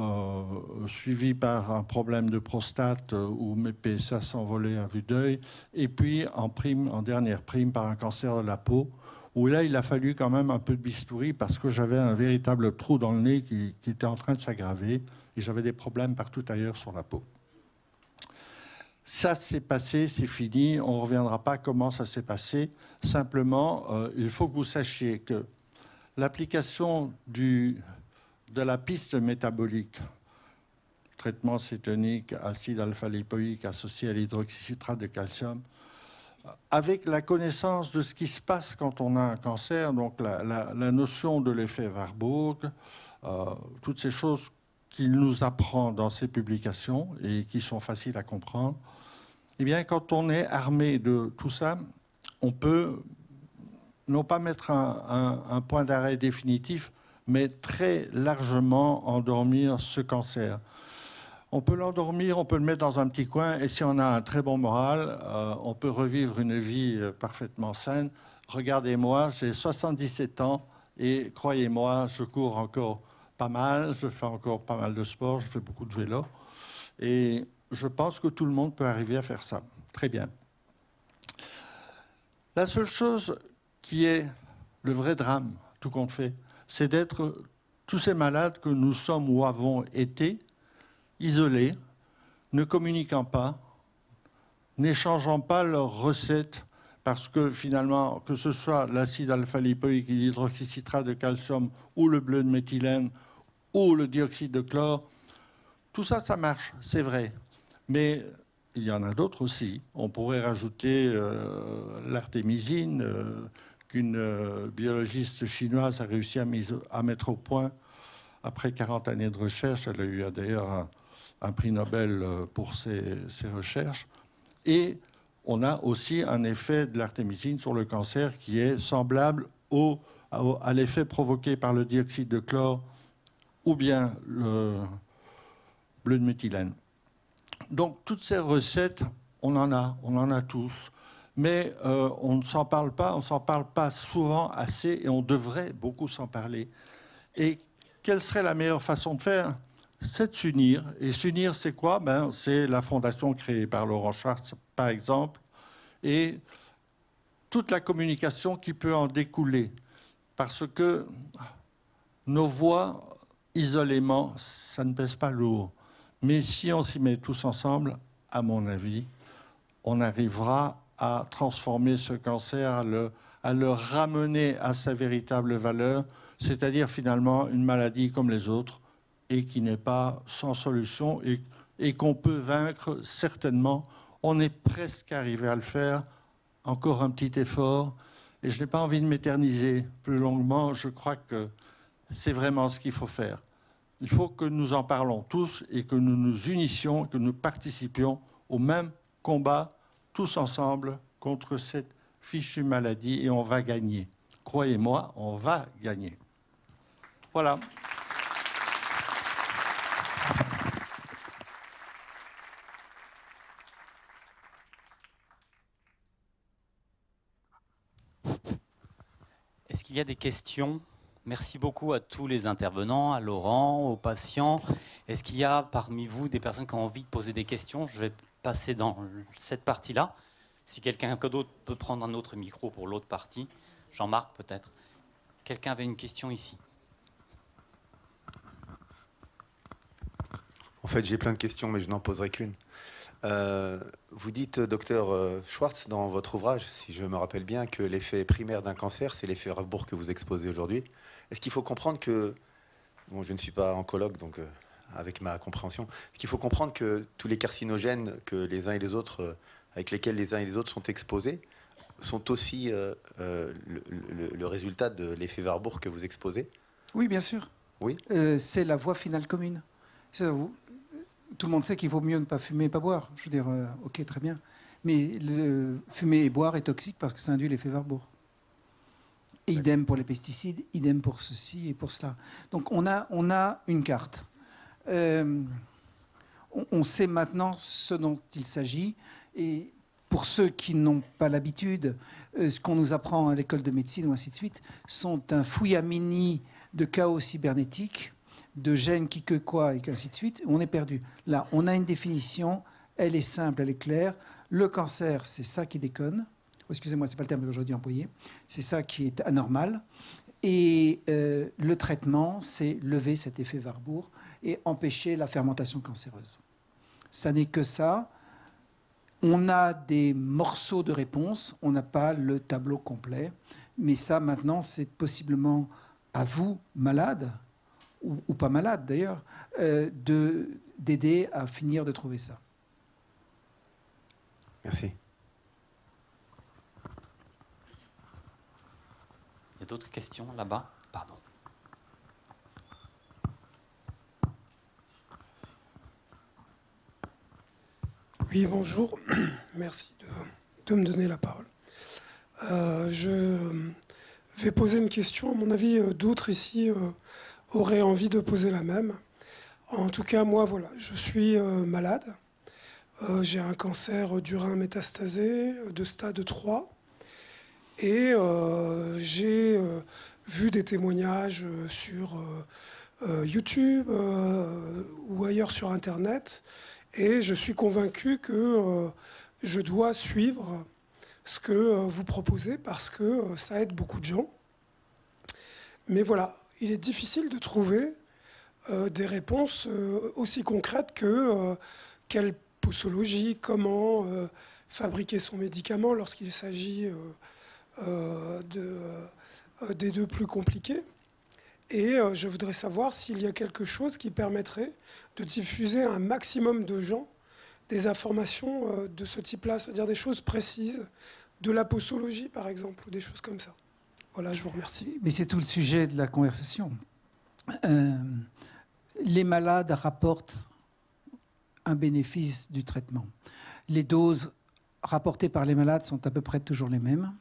euh, suivi par un problème de prostate euh, où mes PSA s'envolaient à vue d'œil, et puis en, prime, en dernière prime par un cancer de la peau où là, il a fallu quand même un peu de bistouri parce que j'avais un véritable trou dans le nez qui, était en train de s'aggraver et j'avais des problèmes partout ailleurs sur la peau. Ça, s'est passé, c'est fini, on ne reviendra pas comment ça s'est passé. Simplement, euh, il faut que vous sachiez que l'application de la piste métabolique, traitement cétonique, acide alpha-lipoïque associé à l'hydroxycitrate de calcium, avec la connaissance de ce qui se passe quand on a un cancer, donc la, notion de l'effet Warburg, euh, toutes ces choses qu'il nous apprend dans ses publications et qui sont faciles à comprendre, eh bien, quand on est armé de tout ça, on peut non pas mettre un point d'arrêt définitif, mais très largement endormir ce cancer. On peut l'endormir, on peut le mettre dans un petit coin, et si on a un très bon moral, euh, on peut revivre une vie euh, parfaitement saine. Regardez-moi, j'ai 77 ans, et croyez-moi, je cours encore pas mal, je fais encore pas mal de sport, je fais beaucoup de vélo, et je pense que tout le monde peut arriver à faire ça. Très bien. La seule chose qui est le vrai drame, tout compte fait, c'est d'être tous ces malades que nous sommes ou avons été, isolés, ne communiquant pas, n'échangeant pas leurs recettes, parce que finalement, que ce soit l'acide alpha-lipoïque, l'hydroxycitrate de calcium, ou le bleu de méthylène, ou le dioxyde de chlore, tout ça, ça marche, c'est vrai. Mais il y en a d'autres aussi. On pourrait rajouter euh, l'artémisine, euh, qu'une euh, biologiste chinoise a réussi à, mettre au point après 40 années de recherche. Elle a eu d'ailleurs un, un prix Nobel euh, pour ses, recherches. Et on a aussi un effet de l'artémisine sur le cancer qui est semblable à, l'effet provoqué par le dioxyde de chlore ou bien le bleu de méthylène. Donc toutes ces recettes, on en a, on en a tous. Mais euh, on ne s'en parle pas, on ne s'en parle pas souvent assez et on devrait beaucoup s'en parler. Et quelle serait la meilleure façon de faire c'est de s'unir. Et s'unir, c'est quoi ben, C'est la fondation créée par Laurent Schwartz, par exemple, et toute la communication qui peut en découler. Parce que nos voix, isolément, ça ne pèse pas lourd. Mais si on s'y met tous ensemble, à mon avis, on arrivera à transformer ce cancer, le, à le ramener à sa véritable valeur, c'est-à-dire finalement une maladie comme les autres, et qui n'est pas sans solution et, qu'on peut vaincre certainement. On est presque arrivé à le faire. Encore un petit effort. Et je n'ai pas envie de m'éterniser plus longuement. Je crois que c'est vraiment ce qu'il faut faire. Il faut que nous en parlons tous et que nous nous unissions, que nous participions au même combat, tous ensemble, contre cette fichue maladie. Et on va gagner. Croyez-moi, on va gagner. Voilà. Est-ce qu'il y a des questions Merci beaucoup à tous les intervenants, à Laurent, aux patients. Est-ce qu'il y a parmi vous des personnes qui ont envie de poser des questions Je vais passer dans cette partie-là. Si quelqu'un d'autre peut prendre un autre micro pour l'autre partie, Jean-Marc peut-être. Quelqu'un avait une question ici En fait, j'ai plein de questions, mais je n'en poserai qu'une. Euh, vous dites, docteur euh, Schwartz, dans votre ouvrage, si je me rappelle bien, que l'effet primaire d'un cancer, c'est l'effet Ravbourg que vous exposez aujourd'hui. Est-ce qu'il faut comprendre que. Bon, je ne suis pas oncologue, donc euh, avec ma compréhension. Est-ce qu'il faut comprendre que tous les carcinogènes que les uns et les autres, avec lesquels les uns et les autres sont exposés, sont aussi le, résultat de l'effet Warburg que vous exposez Oui, bien sûr. Oui. c'est la voie finale commune. vous tout le monde sait qu'il vaut mieux ne pas fumer et pas boire. Je veux dire, euh, ok, très bien. Mais le, fumer et boire est toxique parce que ça induit l'effet Warburg. Et idem pour les pesticides, idem pour ceci et pour cela. Donc on a, on a une carte. Euh, on, sait maintenant ce dont il s'agit. Et pour ceux qui n'ont pas l'habitude, euh, ce qu'on nous apprend à l'école de médecine ou ainsi de suite, sont un fouillamini de chaos cybernétique de gènes qui que quoi et ainsi de suite, on est perdu. Là, on a une définition, elle est simple, elle est claire. Le cancer, c'est ça qui déconne. Oh, excusez-moi, c'est pas le terme que j'aurais dû employer. C'est ça qui est anormal. Et euh, le traitement, c'est lever cet effet Warburg et empêcher la fermentation cancéreuse. Ça n'est que ça. On a des morceaux de réponse, on n'a pas le tableau complet. Mais ça, maintenant, c'est possiblement à vous, malade, ou, pas malade d'ailleurs, euh, d'aider à finir de trouver ça. Merci. Il y a d'autres questions là-bas Pardon. Oui, bonjour. Merci de, me donner la parole. Euh, je vais poser une question, à mon avis, euh, d'autres ici aurait envie de poser la même. En tout cas, moi, voilà, je suis euh, malade. Euh, j'ai un cancer du rein métastasé de stade 3. Et euh, j'ai vu des témoignages sur YouTube ou ailleurs sur Internet. Et je suis convaincu que je dois suivre ce que vous proposez parce que ça aide beaucoup de gens. Mais voilà, il est difficile de trouver euh, des réponses euh, aussi concrètes que euh, quelle posologie, comment fabriquer son médicament lorsqu'il s'agit des deux plus compliqués. Et je voudrais savoir s'il y a quelque chose qui permettrait de diffuser un maximum de gens des informations de ce type-là, c'est-à-dire des choses précises, de la posologie par exemple, ou des choses comme ça. Voilà, je vous remercie. Mais c'est tout le sujet de la conversation. Euh, les malades rapportent un bénéfice du traitement. Les doses rapportées par les malades sont à peu près toujours les mêmes,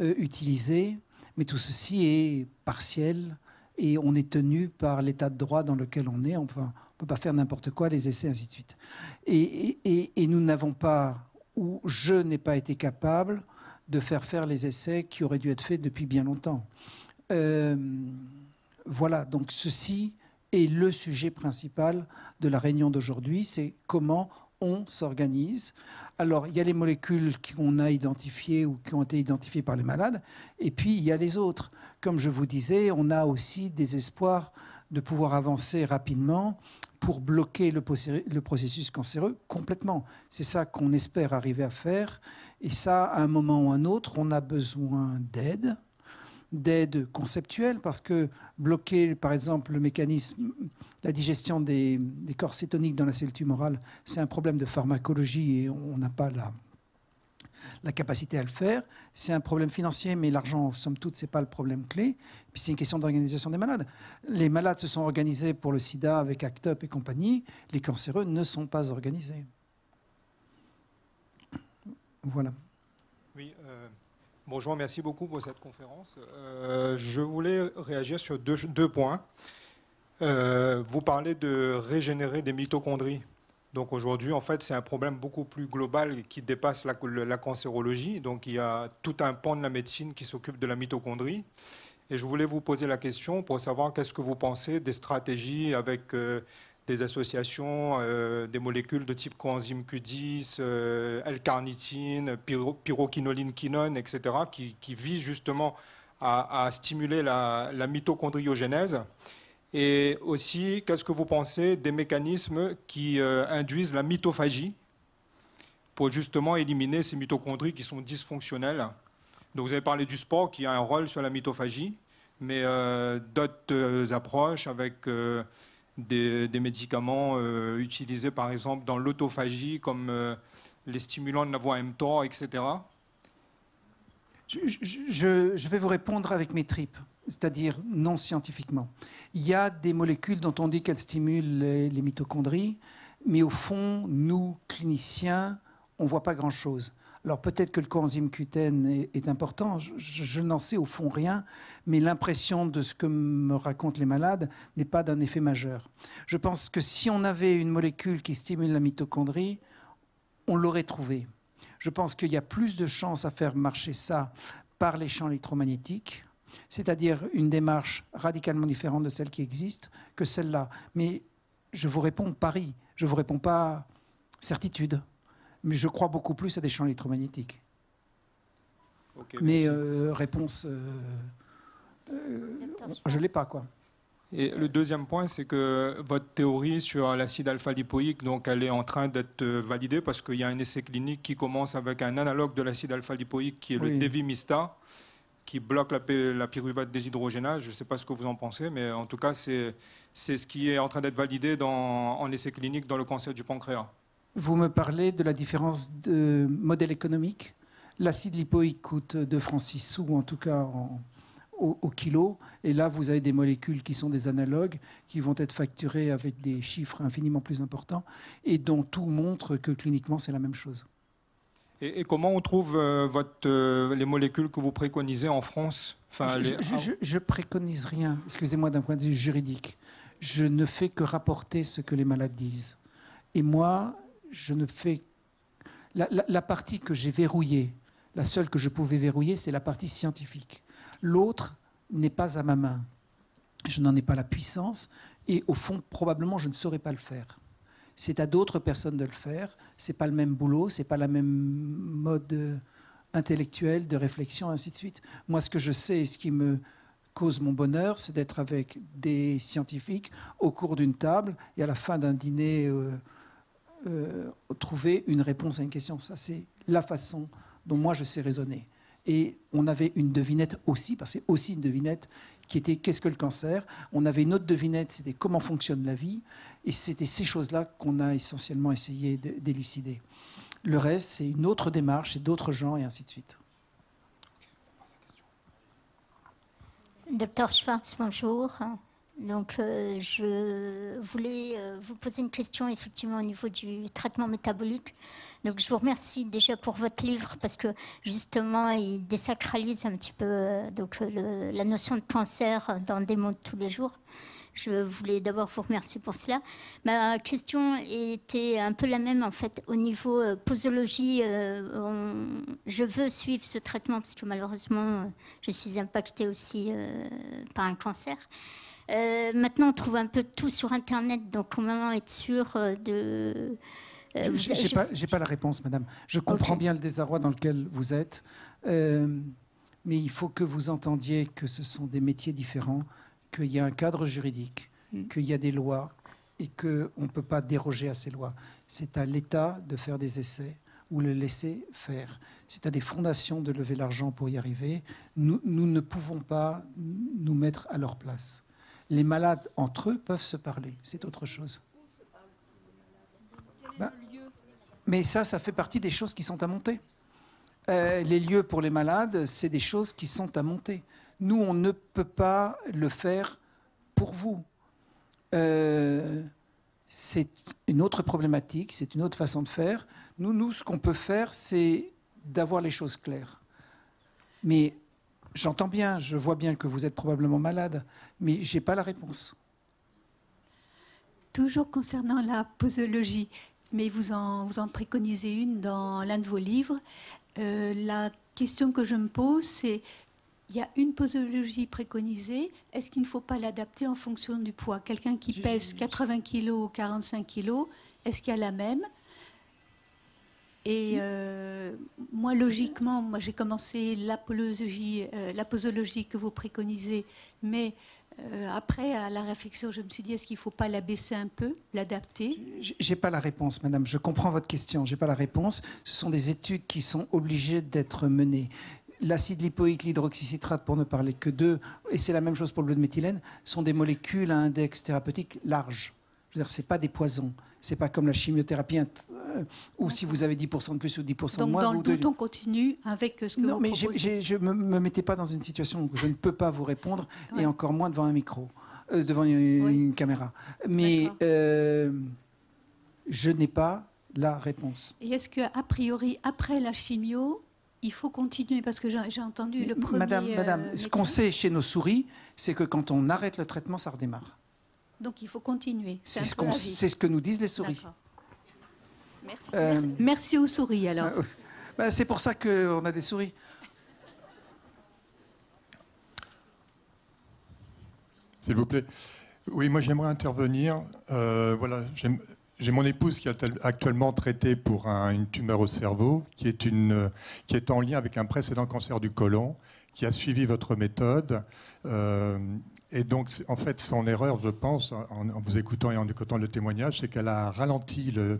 euh, utilisées, mais tout ceci est partiel et on est tenu par l'état de droit dans lequel on est. Enfin, on ne peut pas faire n'importe quoi, les essais, ainsi de suite. Et, et nous n'avons pas, ou je n'ai pas été capable, de faire faire les essais qui auraient dû être faits depuis bien longtemps. Euh, voilà, donc ceci est le sujet principal de la réunion d'aujourd'hui, c'est comment on s'organise. Alors, il y a les molécules qu'on a identifiées ou qui ont été identifiées par les malades, et puis il y a les autres. Comme je vous disais, on a aussi des espoirs de pouvoir avancer rapidement pour bloquer le, processus cancéreux complètement. C'est ça qu'on espère arriver à faire. Et ça, à un moment ou un autre, on a besoin d'aide, d'aide conceptuelle, parce que bloquer, par exemple, le mécanisme, la digestion des, corps cétoniques dans la cellule tumorale, c'est un problème de pharmacologie et on n'a pas la, capacité à le faire. C'est un problème financier, mais l'argent, somme toute, n'est pas le problème clé. Puis c'est une question d'organisation des malades. Les malades se sont organisés pour le sida avec ACT UP et compagnie. Les cancéreux ne sont pas organisés. Voilà. Oui, euh, bonjour, merci beaucoup pour cette conférence. Euh, je voulais réagir sur deux, points. Euh, vous parlez de régénérer des mitochondries. Donc aujourd'hui, en fait, c'est un problème beaucoup plus global qui dépasse la, la, cancérologie. Donc il y a tout un pan de la médecine qui s'occupe de la mitochondrie. Et je voulais vous poser la question pour savoir qu'est-ce que vous pensez des stratégies avec des associations euh, des molécules de type coenzyme Q10, euh, L-carnitine, pyro, quinone, etc., qui, visent justement à, stimuler la, la, Et aussi, qu'est-ce que vous pensez des mécanismes qui euh, induisent la mitophagie pour justement éliminer ces mitochondries qui sont dysfonctionnelles Donc, vous avez parlé du sport qui a un rôle sur la mitophagie, mais d'autres approches avec des, médicaments euh, utilisés par exemple dans l'autophagie comme euh, les stimulants de la voie mTOR, etc. Je, vais vous répondre avec mes tripes, c'est-à-dire non scientifiquement. Il y a des molécules dont on dit qu'elles stimulent les, les, mitochondries, mais au fond, nous, cliniciens, on ne voit pas grand-chose. Alors peut-être que le coenzyme q est, important, je, n'en sais au fond rien, mais l'impression de ce que me racontent les malades n'est pas d'un effet majeur. Je pense que si on avait une molécule qui stimule la mitochondrie, on l'aurait trouvée. Je pense qu'il y a plus de chances à faire marcher ça par les champs électromagnétiques, c'est-à-dire une démarche radicalement différente de celle qui existe, que celle-là. Mais je vous réponds pari, je ne vous réponds pas certitude mais je crois beaucoup plus à des champs électromagnétiques. mais euh, réponse, euh, euh, je ne l'ai pas, quoi. Et le deuxième point, c'est que votre théorie sur l'acide alpha-lipoïque, donc elle est en train d'être validée parce qu'il y a un essai clinique qui commence avec un analogue de l'acide alpha-lipoïque qui est le Devimista, qui bloque la, pyruvate déshydrogénase. Je ne sais pas ce que vous en pensez, mais en tout cas, c'est ce qui est en train d'être validé dans, en essai clinique dans le cancer du pancréas. Vous me parlez de la différence de modèle économique. L'acide lipoïque coûte 2 francs 6 sous, en tout cas au, kilo. Et là, vous avez des molécules qui sont des analogues, qui vont être facturées avec des chiffres infiniment plus importants, et dont tout montre que cliniquement, c'est la même chose. Et, comment on trouve euh, votre, euh, les molécules que vous préconisez en France enfin, je, ne préconise rien, excusez-moi d'un point de vue juridique. Je ne fais que rapporter ce que les malades disent. Et moi, je ne fais. La, partie que j'ai verrouillée, la seule que je pouvais verrouiller, c'est la partie scientifique. L'autre n'est pas à ma main. Je n'en ai pas la puissance et au fond, probablement, je ne saurais pas le faire. C'est à d'autres personnes de le faire. C'est pas le même boulot, c'est pas la même mode intellectuel, de réflexion, ainsi de suite. Moi, ce que je sais et ce qui me cause mon bonheur, c'est d'être avec des scientifiques au cours d'une table et à la fin d'un dîner. Euh, euh, trouver une réponse à une question. Ça, c'est la façon dont moi je sais raisonner. Et on avait une devinette aussi, parce que c'est aussi une devinette qui était qu'est-ce que le cancer. On avait une autre devinette, c'était comment fonctionne la vie. Et c'était ces choses-là qu'on a essentiellement essayé d'élucider. Le reste, c'est une autre démarche, c'est d'autres gens, et ainsi de suite. Donc, euh, je voulais euh, vous poser une question effectivement au niveau du traitement métabolique. Donc, je vous remercie déjà pour votre livre parce que justement, il désacralise un petit peu euh, donc, la notion de cancer dans des mondes tous les jours. Je voulais d'abord vous remercier pour cela. Ma question était un peu la même en fait au niveau posologie. je veux suivre ce traitement parce que malheureusement, je suis impactée aussi par un cancer. Euh, maintenant, on trouve un peu tout sur Internet, donc on comment être sûr euh, de... Euh, je n'ai pas, la réponse, madame. Je comprends bien le désarroi dans lequel vous êtes, mais il faut que vous entendiez que ce sont des métiers différents, qu'il y a un cadre juridique, mm. qu'il y a des lois et qu'on ne peut pas déroger à ces lois. C'est à l'État de faire des essais ou le laisser faire. C'est à des fondations de lever l'argent pour y arriver. nous ne pouvons pas nous mettre à leur place les malades entre eux peuvent se parler. C'est autre chose. Ben, mais ça, ça fait partie des choses qui sont à monter. Euh, les lieux pour les malades, c'est des choses qui sont à monter. Nous, on ne peut pas le faire pour vous. Euh, c'est une autre problématique, c'est une autre façon de faire. Nous, nous, ce qu'on peut faire, c'est d'avoir les choses claires. Mais J'entends bien, je vois bien que vous êtes probablement malade, mais je n'ai pas la réponse. Toujours concernant la posologie, mais vous en, préconisez une dans l'un de vos livres. Euh, la question que je me pose, c'est il y a une posologie préconisée, est-ce qu'il ne faut pas l'adapter en fonction du poids Quelqu'un qui pèse 80 kg ou 45 kg, est-ce qu'il y a la même et euh, moi, logiquement, moi, j'ai commencé l'aposologie, euh, que vous préconisez, mais euh, après, à la réflexion, je me suis dit, est-ce qu'il ne faut pas l'abaisser un peu, l'adapter Je n'ai pas la réponse, madame. Je comprends votre question. J'ai pas la réponse. Ce sont des études qui sont obligées d'être menées l'acide lipoïque, l'hydroxycitrate, pour ne parler que d'eux, et c'est la même chose pour le bleu de méthylène, sont des molécules à index thérapeutique large c'est pas des poisons. C'est pas comme la chimiothérapie euh, ou si vous avez 10% de plus ou 10% de moins. Donc dans le doute, on continue avec euh, ce que non, vous mais proposez. je ne me, mettais pas dans une situation où je ne peux pas vous répondre, et encore moins devant un micro, euh, devant une, caméra. Mais je n'ai pas la réponse. Et est-ce qu'a priori, après la chimio, il faut continuer Parce que j'ai entendu le premier... Madame, Madame ce qu'on sait chez nos souris, c'est que quand on arrête le traitement, ça redémarre. Donc il faut continuer. C'est ce, que nous disent les souris. Euh, Merci. aux souris alors. Ah, ben, c'est pour ça qu'on a des souris. S'il vous plaît. Oui, moi j'aimerais intervenir. Euh, voilà, j'ai mon épouse qui est actuellement traitée pour une tumeur au cerveau, qui est, une, qui est en lien avec un précédent cancer du côlon, qui a suivi votre méthode. Euh, et donc, en fait, son erreur, je pense, en, vous écoutant et en écoutant le témoignage, c'est qu'elle a ralenti le,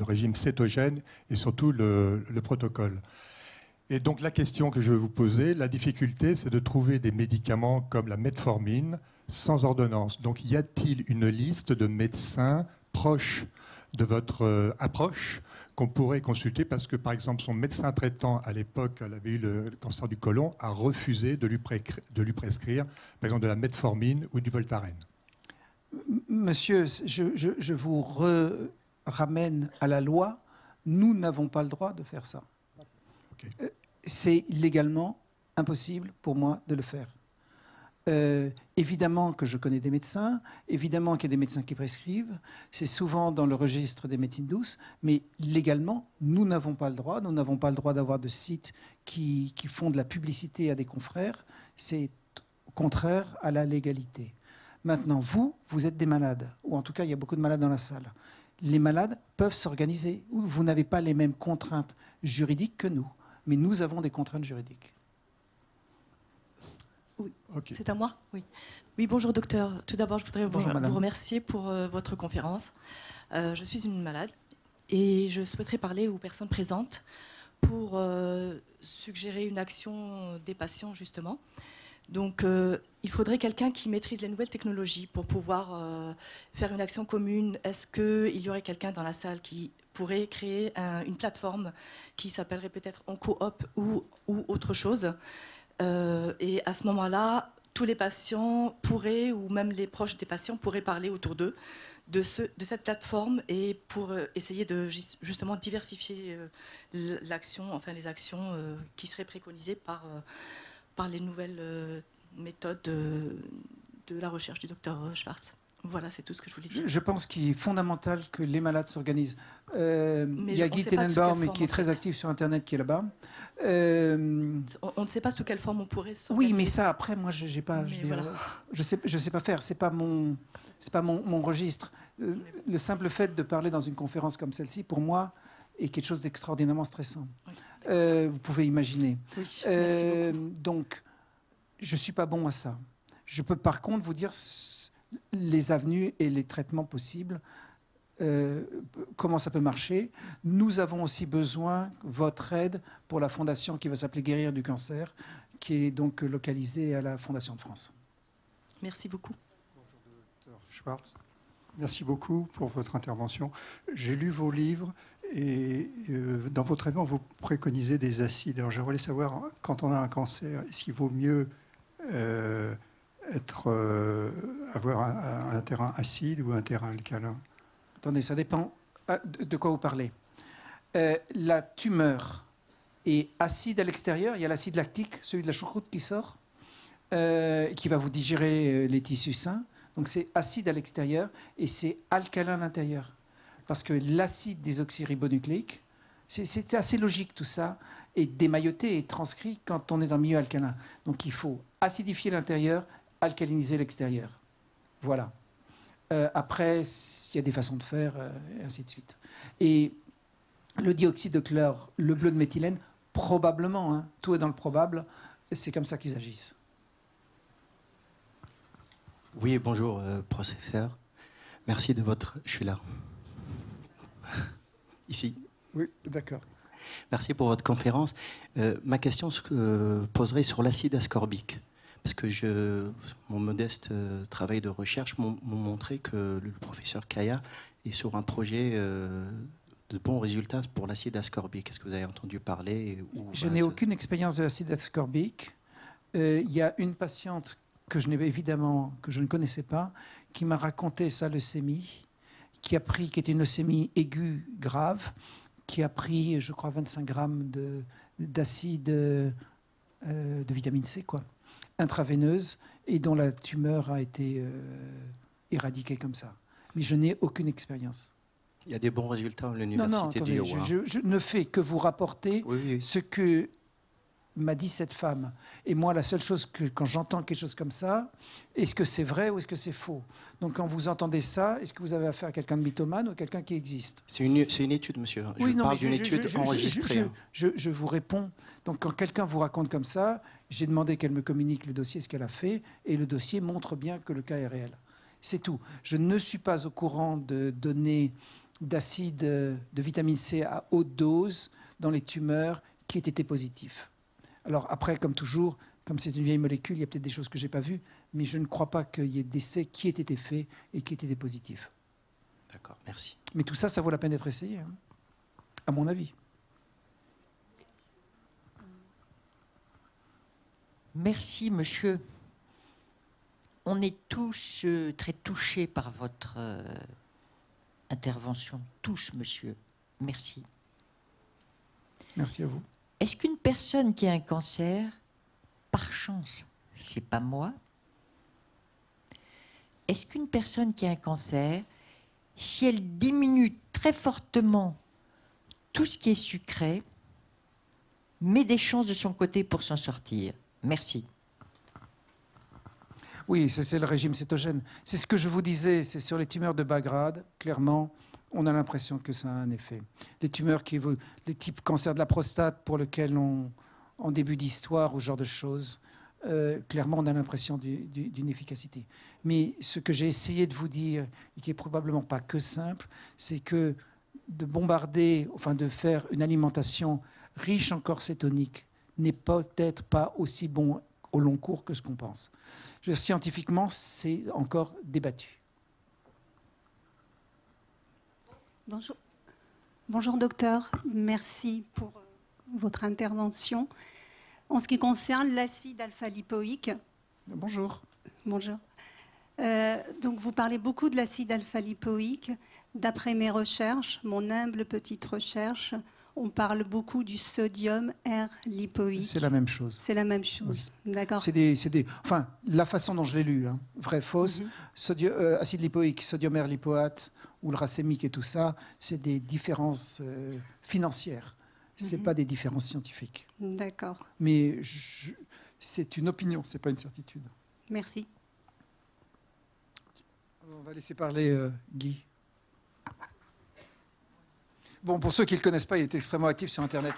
régime cétogène et surtout le, le protocole. Et donc, la question que je vais vous poser, la difficulté, c'est de trouver des médicaments comme la metformine sans ordonnance. Donc, y a-t-il une liste de médecins proches de votre euh, approche qu'on pourrait consulter parce que, par exemple, son médecin traitant à l'époque, elle avait eu le cancer du colon, a refusé de lui, de lui prescrire, par exemple, de la metformine ou du voltaren. Monsieur, je, vous ramène à la loi. Nous n'avons pas le droit de faire ça. Euh, c'est illégalement impossible pour moi de le faire. Euh, évidemment que je connais des médecins, évidemment qu'il y a des médecins qui prescrivent, c'est souvent dans le registre des médecines douces, mais légalement, nous n'avons pas le droit, nous n'avons pas le droit d'avoir de sites qui, qui font de la publicité à des confrères, c'est contraire à la légalité. Maintenant, vous, vous êtes des malades, ou en tout cas, il y a beaucoup de malades dans la salle. Les malades peuvent s'organiser, vous n'avez pas les mêmes contraintes juridiques que nous, mais nous avons des contraintes juridiques. Oui. C'est à moi oui. oui, bonjour docteur. Tout d'abord, je voudrais vous, remercier pour euh, votre conférence. Euh, je suis une malade et je souhaiterais parler aux personnes présentes pour euh, suggérer une action des patients, justement. Donc, il faudrait quelqu'un qui maîtrise les nouvelles technologies pour pouvoir faire une action commune. Est-ce qu'il y aurait quelqu'un dans la salle qui pourrait créer une plateforme qui s'appellerait peut-être en coop ou autre chose euh, et à ce moment-là, tous les patients pourraient, ou même les proches des patients pourraient parler autour d'eux de, de cette plateforme et pour euh, essayer de justement diversifier euh, l'action, enfin les actions qui seraient préconisées par, par les nouvelles méthodes de, de la recherche du docteur Schwartz. Voilà, c'est tout ce que je voulais dire. Je pense qu'il est fondamental que les malades s'organisent. Euh, il y a Guy Tenenbaum qui est très actif sur Internet, qui est là-bas. Euh, on, ne sait pas sous quelle forme on pourrait s'organiser. Oui, mais ça, après, moi, je ne pas, euh, je, sais, je sais pas faire. Ce n'est pas, mon, pas mon, registre. le simple fait de parler dans une conférence comme celle-ci, pour moi, est quelque chose d'extraordinairement stressant. vous pouvez imaginer. donc, je ne suis pas bon à ça. Je peux par contre vous dire les avenues et les traitements possibles, euh, comment ça peut marcher. Nous avons aussi besoin de votre aide pour la fondation qui va s'appeler Guérir du cancer, qui est donc localisée à la Fondation de France. Merci beaucoup. Bonjour, docteur Schwartz. Merci beaucoup pour votre intervention. J'ai lu vos livres et euh, dans votre traitements, vous préconisez des acides. Alors, voulais savoir, quand on a un cancer, s'il vaut mieux euh, être, euh, avoir un, terrain acide ou un terrain alcalin Attendez, ça dépend ah, de quoi vous parlez. Euh, la tumeur est acide à l'extérieur, il y a l'acide lactique, celui de la choucroute qui sort, euh, qui va vous digérer les tissus sains. Donc c'est acide à l'extérieur et c'est alcalin à l'intérieur. Parce que l'acide des oxyribonucléiques, c'est assez logique tout ça, est démailloté et transcrit quand on est dans le milieu alcalin. Donc il faut acidifier l'intérieur, alcaliniser l'extérieur. Voilà. Euh, après, il y a des façons de faire, euh, et ainsi de suite. Et le dioxyde de chlore, le bleu de méthylène, probablement, hein, tout est dans le probable, c'est comme ça qu'ils agissent. Oui, bonjour, euh, professeur. Merci de votre. Je suis là. Ici. Oui, d'accord. Merci pour votre conférence. ma question se poserait sur l'acide ascorbique parce que je, mon modeste euh, travail de recherche m'ont montré que le professeur Kaya est sur un projet euh, de bons résultats pour l'acide ascorbique. Est-ce que vous avez entendu parler Je n'ai aucune expérience de l'acide ascorbique. Euh, il y a une patiente que je évidemment que je ne connaissais pas qui m'a raconté sa leucémie, qui a pris, qui était une leucémie aiguë grave, qui a pris, je crois, 25 grammes d'acide de vitamine C, quoi intraveineuse et dont la tumeur a été euh, éradiquée comme ça. Mais je n'ai aucune expérience. Il y a des bons résultats à l'université du Je, ne fais que vous rapporter ce que m'a dit cette femme. Et moi, la seule chose que, quand j'entends quelque chose comme ça, est-ce que c'est vrai ou est-ce que c'est faux Donc, quand vous entendez ça, est-ce que vous avez affaire à quelqu'un de mythomane ou quelqu'un qui existe C'est une, étude, monsieur. Oui, je parle d'une étude enregistrée. je, vous réponds. Donc, quand quelqu'un vous raconte comme ça, j'ai demandé qu'elle me communique le dossier, ce qu'elle a fait, et le dossier montre bien que le cas est réel. C'est tout. Je ne suis pas au courant de données d'acide, euh, de vitamine C à haute dose dans les tumeurs qui aient été positifs. Alors après, comme toujours, comme c'est une vieille molécule, il y a peut-être des choses que je n'ai pas vues, mais je ne crois pas qu'il y ait d'essais qui aient été faits et qui aient été positifs. D'accord, merci. Mais tout ça, ça vaut la peine d'être essayé, hein, à mon avis. Merci, monsieur. On est tous euh, très touchés par votre euh, intervention. Tous, monsieur. Merci. Merci à vous. Est-ce qu'une personne qui a un cancer, par chance, c'est pas moi, est-ce qu'une personne qui a un cancer, si elle diminue très fortement tout ce qui est sucré, met des chances de son côté pour s'en sortir Merci. Oui, c'est le régime cétogène. C'est ce que je vous disais, c'est sur les tumeurs de bas grade, clairement, on a l'impression que ça a un effet. Les tumeurs qui évoluent, les types cancer de la prostate pour lesquels on, en début d'histoire ou genre de choses, euh, clairement, on a l'impression d'une efficacité. Mais ce que j'ai essayé de vous dire, et qui est probablement pas que simple, c'est que de bombarder, enfin de faire une alimentation riche en corps cétonique, n'est peut-être pas aussi bon au long cours que ce qu'on pense. scientifiquement, c'est encore débattu. Bonjour. Bonjour docteur, merci pour euh, votre intervention. En ce qui concerne l'acide alpha-lipoïque. Bonjour. Bonjour. Euh, donc vous parlez beaucoup de l'acide alpha-lipoïque. D'après mes recherches, mon humble petite recherche, on parle beaucoup du sodium R lipoïque. C'est la même chose. C'est la même chose, d'accord. C'est des, enfin, la façon dont je l'ai lu, hein, vrai, fausse, mhm. sodium, euh, acide lipoïque, sodium R lipoate ou le racémique et tout ça, c'est des différences euh, financières. C'est n'est mhm. pas des différences scientifiques. D'accord. Mais c'est une opinion, ce n'est pas une certitude. Merci. On va laisser parler euh, Guy. Bon, pour ceux qui ne le connaissent pas, il est extrêmement actif sur Internet.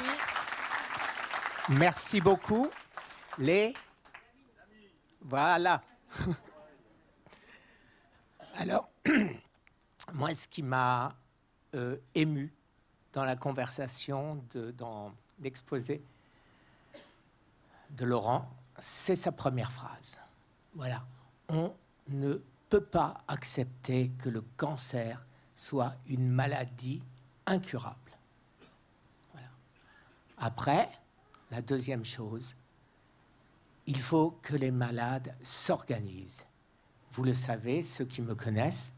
Merci, Merci beaucoup. Les. Voilà. Alors, moi, ce qui m'a euh, ému dans la conversation, dans l'exposé de Laurent, c'est sa première phrase. Voilà. On ne peut pas accepter que le cancer soit une maladie incurable. Après, la deuxième chose, il faut que les malades s'organisent. Vous le savez, ceux qui me connaissent,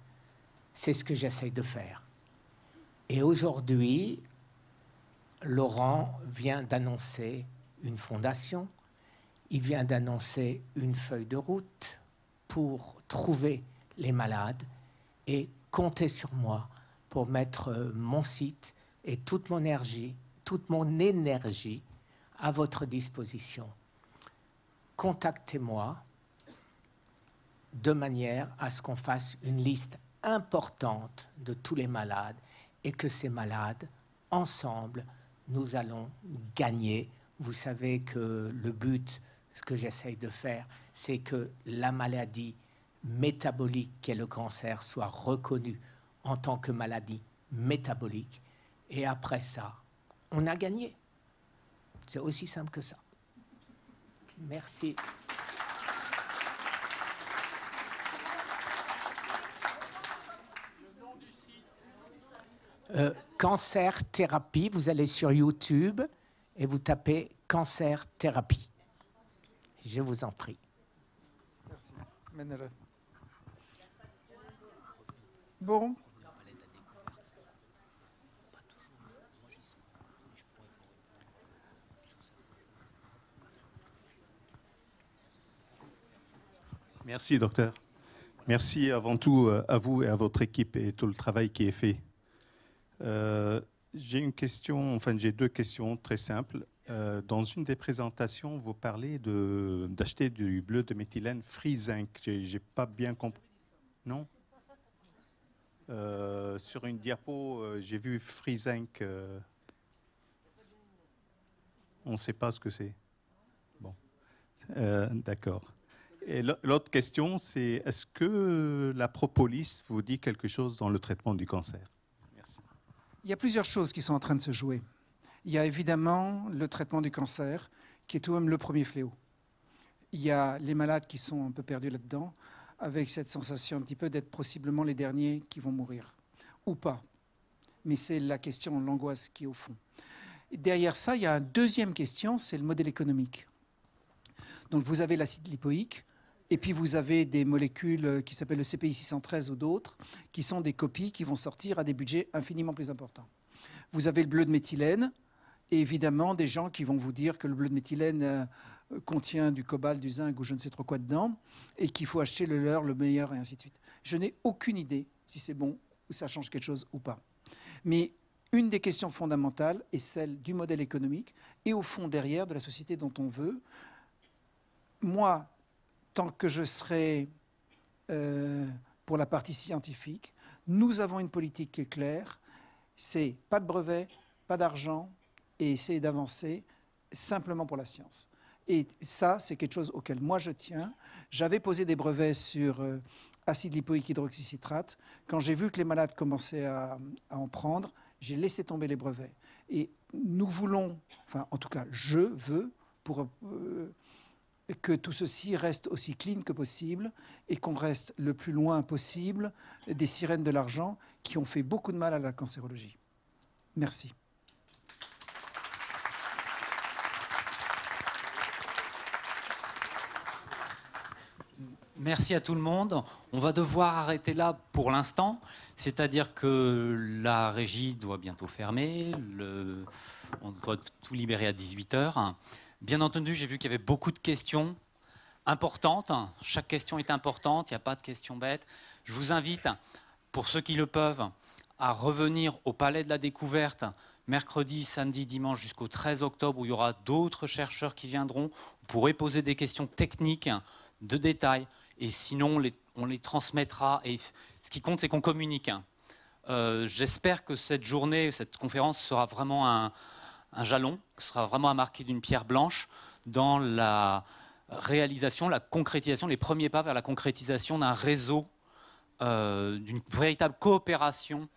c'est ce que j'essaye de faire. Et aujourd'hui, Laurent vient d'annoncer une fondation, il vient d'annoncer une feuille de route, pour trouver les malades et comptez sur moi pour mettre euh, mon site et toute mon énergie, toute mon énergie à votre disposition. Contactez-moi de manière à ce qu'on fasse une liste importante de tous les malades et que ces malades, ensemble, nous allons gagner. Vous savez que le but ce que j'essaye de faire, c'est que la maladie métabolique qu'est le cancer soit reconnue en tant que maladie métabolique. Et après ça, on a gagné. C'est aussi simple que ça. Merci. Euh, cancer thérapie, vous allez sur YouTube et vous tapez cancer thérapie. Je vous en prie. Merci. Bon. Merci, docteur. Merci avant tout euh, à vous et à votre équipe et tout le travail qui est fait. Euh, j'ai une question, enfin j'ai deux questions très simples. Euh, dans une des présentations, vous parlez d'acheter du bleu de méthylène free zinc. J'ai pas bien compris. Non euh, Sur une diapo, euh, j'ai vu free zinc. on ne sait pas ce que c'est. Bon, d'accord. Et l'autre question, c'est est-ce que la propolis vous dit quelque chose dans le traitement du cancer Merci. Il y a plusieurs choses qui sont en train de se jouer. Il y a évidemment le traitement du cancer, qui est tout de même le premier fléau. Il y a les malades qui sont un peu perdus là-dedans, avec cette sensation un petit peu d'être possiblement les derniers qui vont mourir, ou pas. Mais c'est la question, l'angoisse qui est au fond. derrière ça, il y a une deuxième question, c'est le modèle économique. Donc vous avez l'acide lipoïque, et puis vous avez des molécules qui s'appellent le CPI 613 ou d'autres, qui sont des copies qui vont sortir à des budgets infiniment plus importants. Vous avez le bleu de méthylène, et évidemment, des gens qui vont vous dire que le bleu de méthylène euh, contient du cobalt, du zinc ou je ne sais trop quoi dedans, et qu'il faut acheter le leur, le meilleur, et ainsi de suite. Je n'ai aucune idée si c'est bon ou ça change quelque chose ou pas. Mais une des questions fondamentales est celle du modèle économique et au fond derrière de la société dont on veut. Moi, tant que je serai euh, pour la partie scientifique, nous avons une politique est claire, c'est pas de brevet, pas d'argent, et essayer d'avancer simplement pour la science. Et ça, c'est quelque chose auquel moi je tiens. J'avais posé des brevets sur euh, acide lipoïque hydroxycitrate. Quand j'ai vu que les malades commençaient à, en prendre, j'ai laissé tomber les brevets. Et nous voulons, enfin en tout cas je veux, pour euh, que tout ceci reste aussi clean que possible et qu'on reste le plus loin possible des sirènes de l'argent qui ont fait beaucoup de mal à la cancérologie. Merci. Merci à tout le monde. On va devoir arrêter là pour l'instant, c'est-à-dire que la régie doit bientôt fermer, on doit tout libérer à 18h. Bien entendu, j'ai vu qu'il y avait beaucoup de questions importantes. Chaque question est importante, il n'y a pas de questions bêtes. Je vous invite, pour ceux qui le peuvent, à revenir au Palais de la Découverte mercredi, samedi, dimanche jusqu'au 13 octobre où il y aura d'autres chercheurs qui viendront. Vous pourrez poser des questions techniques de détails et sinon on les, transmettra. Et ce qui compte, c'est qu'on communique. Hein. Euh, j'espère que cette journée, cette conférence sera vraiment un, un jalon, sera vraiment à marquer d'une pierre blanche dans la réalisation, la concrétisation, les premiers pas vers la concrétisation d'un réseau, euh, d'une véritable coopération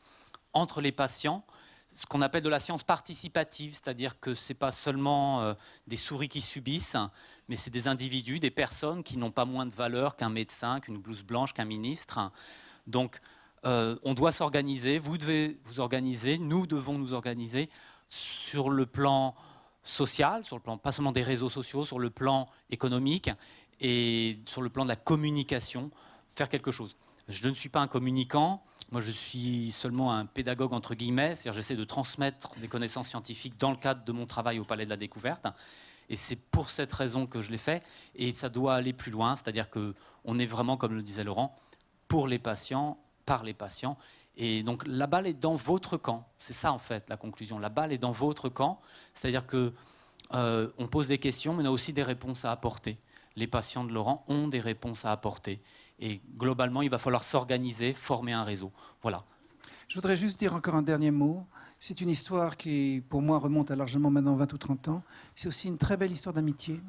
entre les patients ce qu'on appelle de la science participative, c'est-à-dire que ce n'est pas seulement euh, des souris qui subissent, hein, mais c'est des individus, des personnes qui n'ont pas moins de valeur qu'un médecin, qu'une blouse blanche, qu'un ministre. Hein. Donc euh, on doit s'organiser, vous devez vous organiser, nous devons nous organiser sur le plan social, sur le plan pas seulement des réseaux sociaux, sur le plan économique et sur le plan de la communication, faire quelque chose. Je ne suis pas un communicant, moi, je suis seulement un pédagogue entre guillemets, c'est-à-dire j'essaie de transmettre des connaissances scientifiques dans le cadre de mon travail au Palais de la Découverte. Et c'est pour cette raison que je l'ai fait. Et ça doit aller plus loin, c'est-à-dire que on est vraiment, comme le disait Laurent, pour les patients, par les patients. Et donc la balle est dans votre camp. C'est ça en fait la conclusion. La balle est dans votre camp, c'est-à-dire que euh, on pose des questions, mais on a aussi des réponses à apporter. Les patients de Laurent ont des réponses à apporter. Et globalement, il va falloir s'organiser, former un réseau. Voilà. Je voudrais juste dire encore un dernier mot. C'est une histoire qui, pour moi, remonte à largement maintenant 20 ou 30 ans. C'est aussi une très belle histoire d'amitié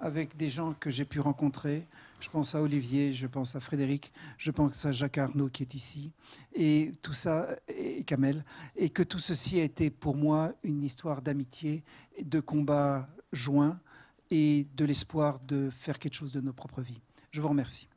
avec des gens que j'ai pu rencontrer. Je pense à Olivier, je pense à Frédéric, je pense à Jacques Arnaud qui est ici, et tout ça, et Kamel, et que tout ceci a été pour moi une histoire d'amitié, de combat joint et de l'espoir de faire quelque chose de nos propres vies. Je vous remercie.